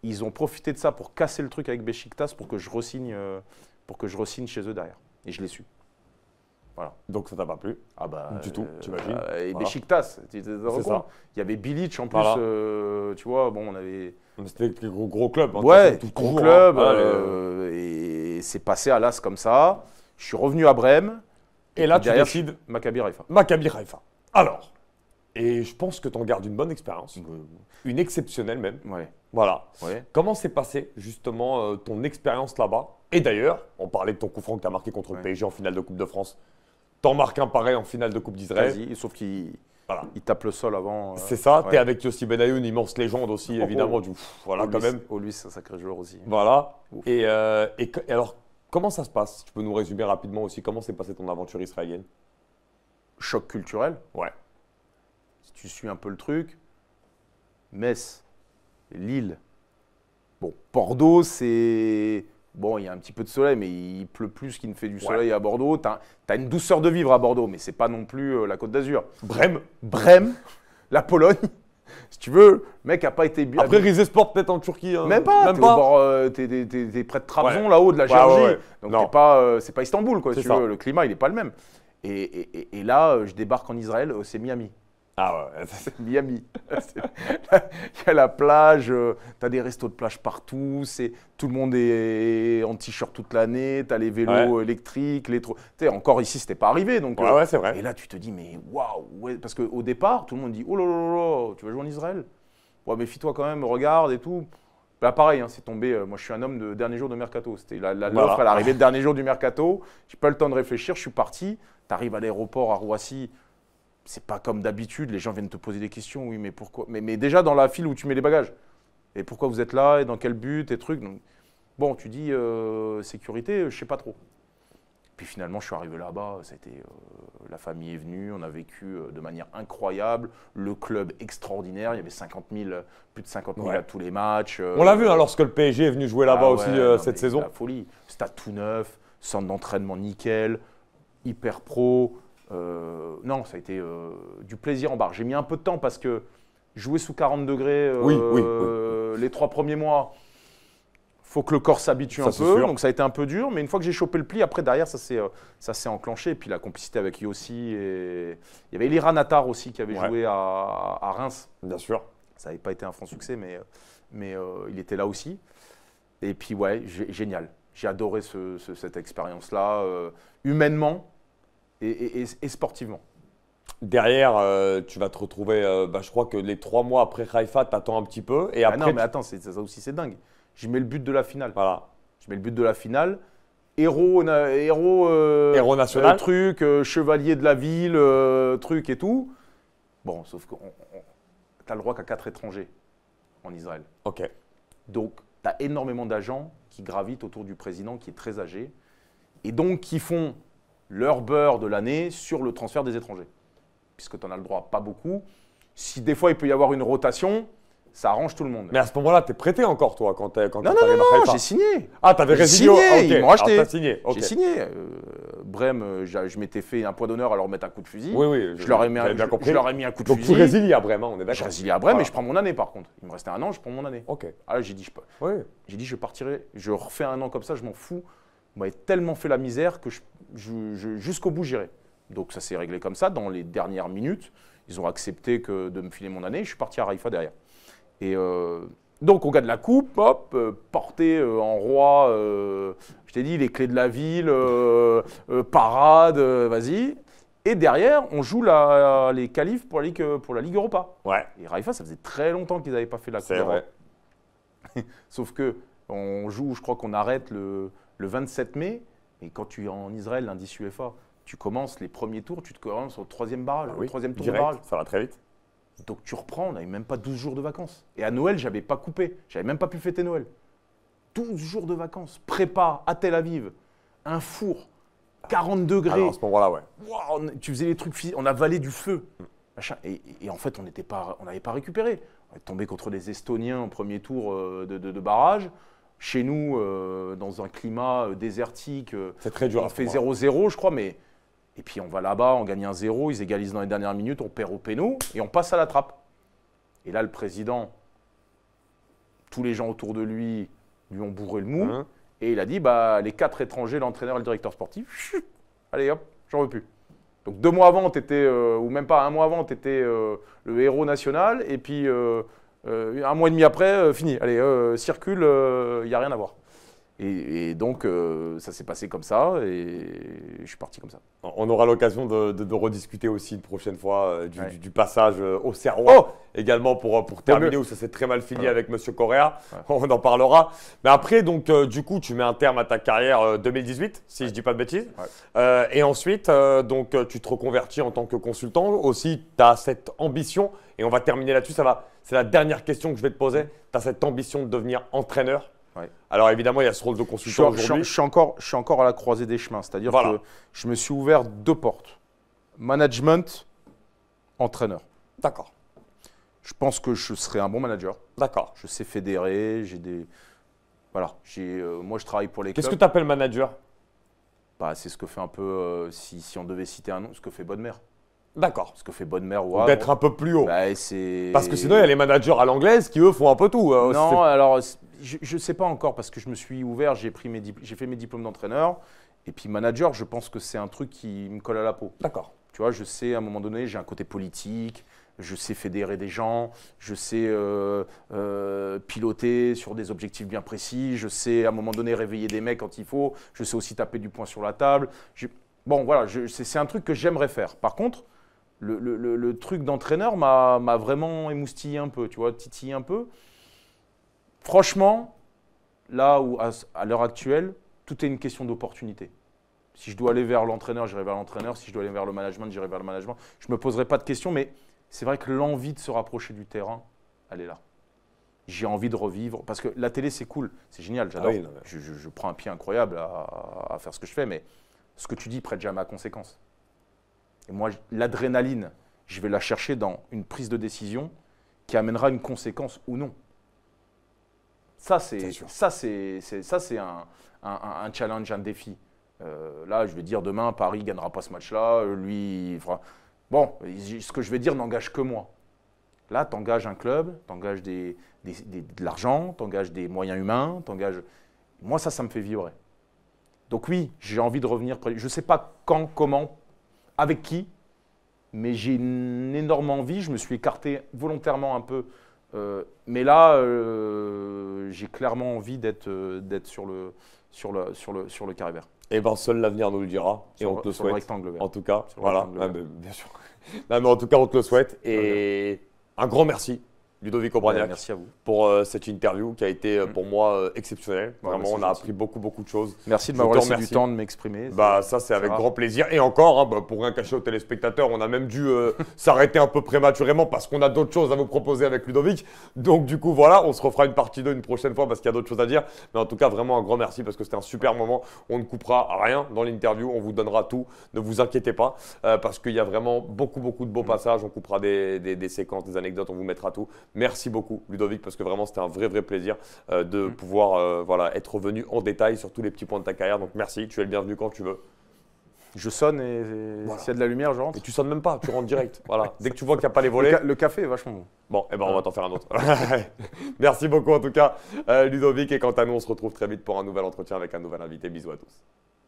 ils ont profité de ça pour casser le truc avec Besiktas pour que je ressigne, euh, pour que je chez eux derrière. Et je l'ai su. Voilà. Donc ça t'a pas plu Ah bah du tout, tu euh, imagines. Bah, et voilà. Besiktas, tu Il y avait Bilic en plus, euh, tu vois, bon on avait. C'était le gros, gros clubs. Hein. ouais, tout gros club. Hein. Et c'est passé à l'as comme ça. Je suis revenu à Brême. Et, là tu décides Maccabi Raifa. Maccabi Raifa. Alors et je pense que tu en gardes une bonne expérience, bah, une exceptionnelle même. Ouais. Voilà. Comment s'est passée justement euh, ton expérience là-bas Et d'ailleurs, on parlait de ton coup franc que tu as marqué contre le PSG en finale de Coupe de France. T'en marques un pareil en finale de Coupe d'Israël. Sauf qu'il voilà. il tape le sol avant. Euh, c'est ça, tu es avec Yossi Benayoun, une immense légende aussi oh, évidemment. Oh, voilà oh, quand même. Oh, lui, c'est un sacré joueur aussi. Voilà. Et, euh, et, et alors, comment ça se passe Tu peux nous résumer rapidement aussi comment s'est passée ton aventure israélienne Choc culturel. Ouais tu suis un peu le truc, Metz, Lille, bon, Bordeaux, c'est. Bon, il y a un petit peu de soleil, mais il pleut plus qu'il ne fait du soleil à Bordeaux. Tu as, une douceur de vivre à Bordeaux, mais c'est pas non plus euh, la Côte d'Azur. Brême, Brême, la Pologne. Si tu veux, le mec a pas été bien. Après, Rizé Sport, peut-être en Turquie. Hein. Même pas. Euh, t'es près de Trabzon, là-haut, de la Géorgie. Donc, euh, c'est pas, pas Istanbul, quoi. Le climat, il n'est pas le même. Et, et, là, je débarque en Israël, c'est Miami. Ah ouais, [LAUGHS] c'est Miami. [LAUGHS] Il y a la plage, euh, tu as des restos de plage partout, c'est tout le monde est en t-shirt toute l'année, tu as les vélos électriques, les tu encore ici c'était pas arrivé donc euh, c'est vrai. Et là tu te dis mais waouh, ouais, parce qu'au départ tout le monde dit oh là là là, tu vas jouer en Israël. Ouais, mais toi quand même, regarde et tout. Là, bah, pareil, hein, c'est tombé. Euh, moi, je suis un homme de dernier jour de mercato. C'était la, l'offre, l'arrivée dernier jour du mercato. J'ai pas eu le temps de réfléchir, je suis parti. Tu arrives à l'aéroport à Roissy, c'est pas comme d'habitude, les gens viennent te poser des questions, oui, mais pourquoi mais, déjà dans la file où tu mets les bagages. Et pourquoi vous êtes là, et dans quel but, et trucs. bon, tu dis euh, sécurité, je sais pas trop. Puis finalement, je suis arrivé là-bas, euh, la famille est venue, on a vécu euh, de manière incroyable, le club extraordinaire, il y avait 50 000, plus de 50 000 à tous les matchs. on l'a vu hein, lorsque le PSG est venu jouer là-bas ah aussi cette saison. La folie, stade tout neuf, centre d'entraînement nickel, hyper pro, euh, non, ça a été euh, du plaisir en barre. J'ai mis un peu de temps parce que jouer sous 40 degrés euh, les trois premiers mois, faut que le corps s'habitue un peu. Donc ça a été un peu dur, mais une fois que j'ai chopé le pli, après derrière, ça s'est, ça enclenché. Et puis la complicité avec lui Et... Il y avait Eliran Natar aussi qui avait joué à, Reims. Bien sûr. Ça n'avait pas été un franc succès, mais, mais il était là aussi. Et puis ouais, génial. J'ai adoré cette expérience-là. humainement, et, sportivement Derrière, euh, tu vas te retrouver. Euh, bah, je crois que les trois mois après tu attends un petit peu. Et ah non, mais attends, ça aussi, c'est dingue. Je mets le but de la finale. Voilà. Je mets le but de la finale. Héros, héros, euh, héros national. truc, chevalier de la ville, truc et tout. Bon, sauf que tu as le droit qu'à quatre étrangers en Israël. OK. Donc, tu as énormément d'agents qui gravitent autour du président qui est très âgé et donc qui font leur beurre de l'année sur le transfert des étrangers. Puisque tu n'en as le droit pas beaucoup. Si des fois il peut y avoir une rotation, ça arrange tout le monde. Mais à ce moment-là, tu es prêté encore, toi, quand t'es quand Non, non, non, j'ai signé. Ah, tu résilié résilié. Ils m'ont racheté. Ah, signé. J'ai signé. Euh, Brême, je m'étais fait un point d'honneur à leur mettre un coup de fusil. Oui, oui. Je, leur ai mis, compris. Je, leur ai mis un coup de fusil. Donc tu résilies à Brême, on est d'accord. Je résilie à Brême, et mais je prends mon année, par contre. Il me restait un an, je prends mon année. Ok. Ah, j'ai dit, je, oui. j'ai dit, je partirai. Je refais un an comme ça, je m'en fous m'avait tellement fait la misère que je, jusqu'au bout j'irai. Donc ça s'est réglé comme ça. Dans les dernières minutes, ils ont accepté que de me filer mon année. Je suis parti à Raifa derrière. Et euh, donc on gagne la coupe, hop, euh, porté euh, en roi. Euh, je t'ai dit les clés de la ville, parade, vas-y. Et derrière, on joue la, les qualifs pour la Ligue, pour la Ligue Europa. Ouais. Et Raifa, ça faisait très longtemps qu'ils n'avaient pas fait la Coupe [LAUGHS] Sauf que on joue, je crois qu'on arrête le, le 27 mai, et quand tu es en Israël, l'indice UEFA, tu commences les premiers tours, tu te commences au troisième barrage, ah au troisième tour de barrage. Ça va très vite. Donc tu reprends, on n'avait même pas 12 jours de vacances. Et à Noël, j'avais pas coupé, j'avais même pas pu fêter Noël. 12 jours de vacances, prépa à Tel Aviv, un four, 40 degrés. à ce moment-là, ouais. tu faisais les trucs, physiques, on avalait du feu. Et, en fait, on n'avait pas, pas récupéré. On est tombé contre des Estoniens au premier tour euh, de barrage. Chez nous, euh, dans un climat euh, désertique, euh, On fait 0-0, je crois, mais et puis on va là-bas, on gagne un 0, ils égalisent dans les dernières minutes, on perd au péno et on passe à la trappe. Et là, le président, tous les gens autour de lui lui ont bourré le mou. Hein et il a dit, bah, les quatre étrangers, l'entraîneur et le directeur sportif, allez hop, j'en veux plus. Donc deux mois avant, étais, ou même pas un mois avant, tu étais le héros national. Et puis euh, un mois et demi après, euh, fini, allez, euh, circule, il n'y a rien à voir. Et, donc, ça s'est passé comme ça, et je suis parti comme ça. On aura l'occasion de, rediscuter aussi une prochaine fois du, passage au cerveau oh également pour, pour terminer, où ça s'est très mal fini avec Monsieur Correa. [LAUGHS] On en parlera. Mais après, donc, du coup, tu mets un terme à ta carrière 2018, si je ne dis pas de bêtises. et ensuite, donc, tu te reconvertis en tant que consultant. Aussi, tu as cette ambition, et on va terminer là-dessus, ça va c'est la dernière question que je vais te poser. Tu as cette ambition de devenir entraîneur. Alors évidemment, il y a ce rôle de consultant aujourd'hui. Je, suis encore, je suis encore à la croisée des chemins. C'est-à-dire que je me suis ouvert deux portes. Management, entraîneur. D'accord. Je pense que je serai un bon manager. D'accord. Je sais fédérer, j'ai des... Voilà, j'ai, euh, moi je travaille pour les Qu'est-ce que tu appelles manager bah, C'est ce que fait un peu, euh, si, on devait citer un nom, ce que fait Bonne Mère. D'accord. Ce que fait bonne mère ou D'être un peu plus haut. Bah, parce que sinon, il y a les managers à l'anglaise qui, eux, font un peu tout. Euh, non, alors, je ne sais pas encore parce que je me suis ouvert, j'ai j'ai fait mes diplômes d'entraîneur. Et puis, manager, je pense que c'est un truc qui me colle à la peau. D'accord. Tu vois, je sais, à un moment donné, j'ai un côté politique, je sais fédérer des gens, je sais euh, euh, piloter sur des objectifs bien précis, je sais, à un moment donné, réveiller des mecs quand il faut, je sais aussi taper du poing sur la table. Bon, voilà, c'est un truc que j'aimerais faire. Par contre, le, truc d'entraîneur m'a vraiment émoustillé un peu, tu vois, titillé un peu. Franchement, là où à, l'heure actuelle, tout est une question d'opportunité. Si je dois aller vers l'entraîneur, j'irai vers l'entraîneur. Si je dois aller vers le management, j'irai vers le management. Je ne me poserai pas de questions, mais c'est vrai que l'envie de se rapprocher du terrain, elle est là. J'ai envie de revivre. Parce que la télé, c'est cool, c'est génial, ah j'adore. je, je, prends un pied incroyable à, à, faire ce que je fais, mais ce que tu dis prête jamais à conséquence. Et moi, l'adrénaline, je vais la chercher dans une prise de décision qui amènera une conséquence ou non. Ça, c'est ça, c'est ça, c'est un, challenge, un défi. Euh, là, je vais dire demain, Paris gagnera pas ce match-là. Lui, bon, ce que je vais dire n'engage que moi. Là, tu engages un club, tu engages de l'argent, tu engages des moyens humains, engages… Moi, ça, ça me fait vibrer. Donc oui, j'ai envie de revenir. Je ne sais pas quand, comment, avec qui, mais j'ai une énorme envie. Je me suis écarté volontairement un peu. Euh, mais là, euh, j'ai clairement envie euh, d'être sur le, sur, le, sur, le, sur le carré vert. Et eh bien, seul l'avenir nous le dira. Et on te le souhaite. en tout cas, voilà. Ah, bien sûr. [LAUGHS] mais en tout cas, on te le souhaite. Et un grand merci Ludovic Obraniak, merci à vous. Pour euh, cette interview qui a été euh, pour moi euh, exceptionnelle. Vraiment, on a appris beaucoup, beaucoup de choses. Merci de m'avoir laissé du temps de m'exprimer. Bah, ça, c'est avec grand plaisir. Et encore, hein, bah, pour rien cacher aux téléspectateurs, on a même dû [LAUGHS] s'arrêter un peu prématurément parce qu'on a d'autres choses à vous proposer avec Ludovic. Donc, du coup, voilà, on se refera une partie 2 une prochaine fois parce qu'il y a d'autres choses à dire. Mais en tout cas, vraiment un grand merci parce que c'était un super moment. On ne coupera rien dans l'interview. On vous donnera tout. Ne vous inquiétez pas parce qu'il y a vraiment beaucoup, beaucoup de beaux mm. passages. On coupera des, des, des séquences, des anecdotes. On vous mettra tout. Merci beaucoup, Ludovic, parce que vraiment, c'était un vrai, vrai plaisir euh, de mm. pouvoir euh, voilà, être revenu en détail sur tous les petits points de ta carrière. Donc, merci. Tu es le bienvenu quand tu veux. Je sonne et, s'il y a de la lumière, je rentre. Et tu sonnes même pas, tu rentres direct. [LAUGHS] voilà. Dès que tu vois qu'il n'y a pas les volets. Le, café est vachement bon. Bon, eh ben, on va t'en faire un autre. [LAUGHS] Merci beaucoup en tout cas, euh, Ludovic. Et quant à nous, on se retrouve très vite pour un nouvel entretien avec un nouvel invité. Bisous à tous.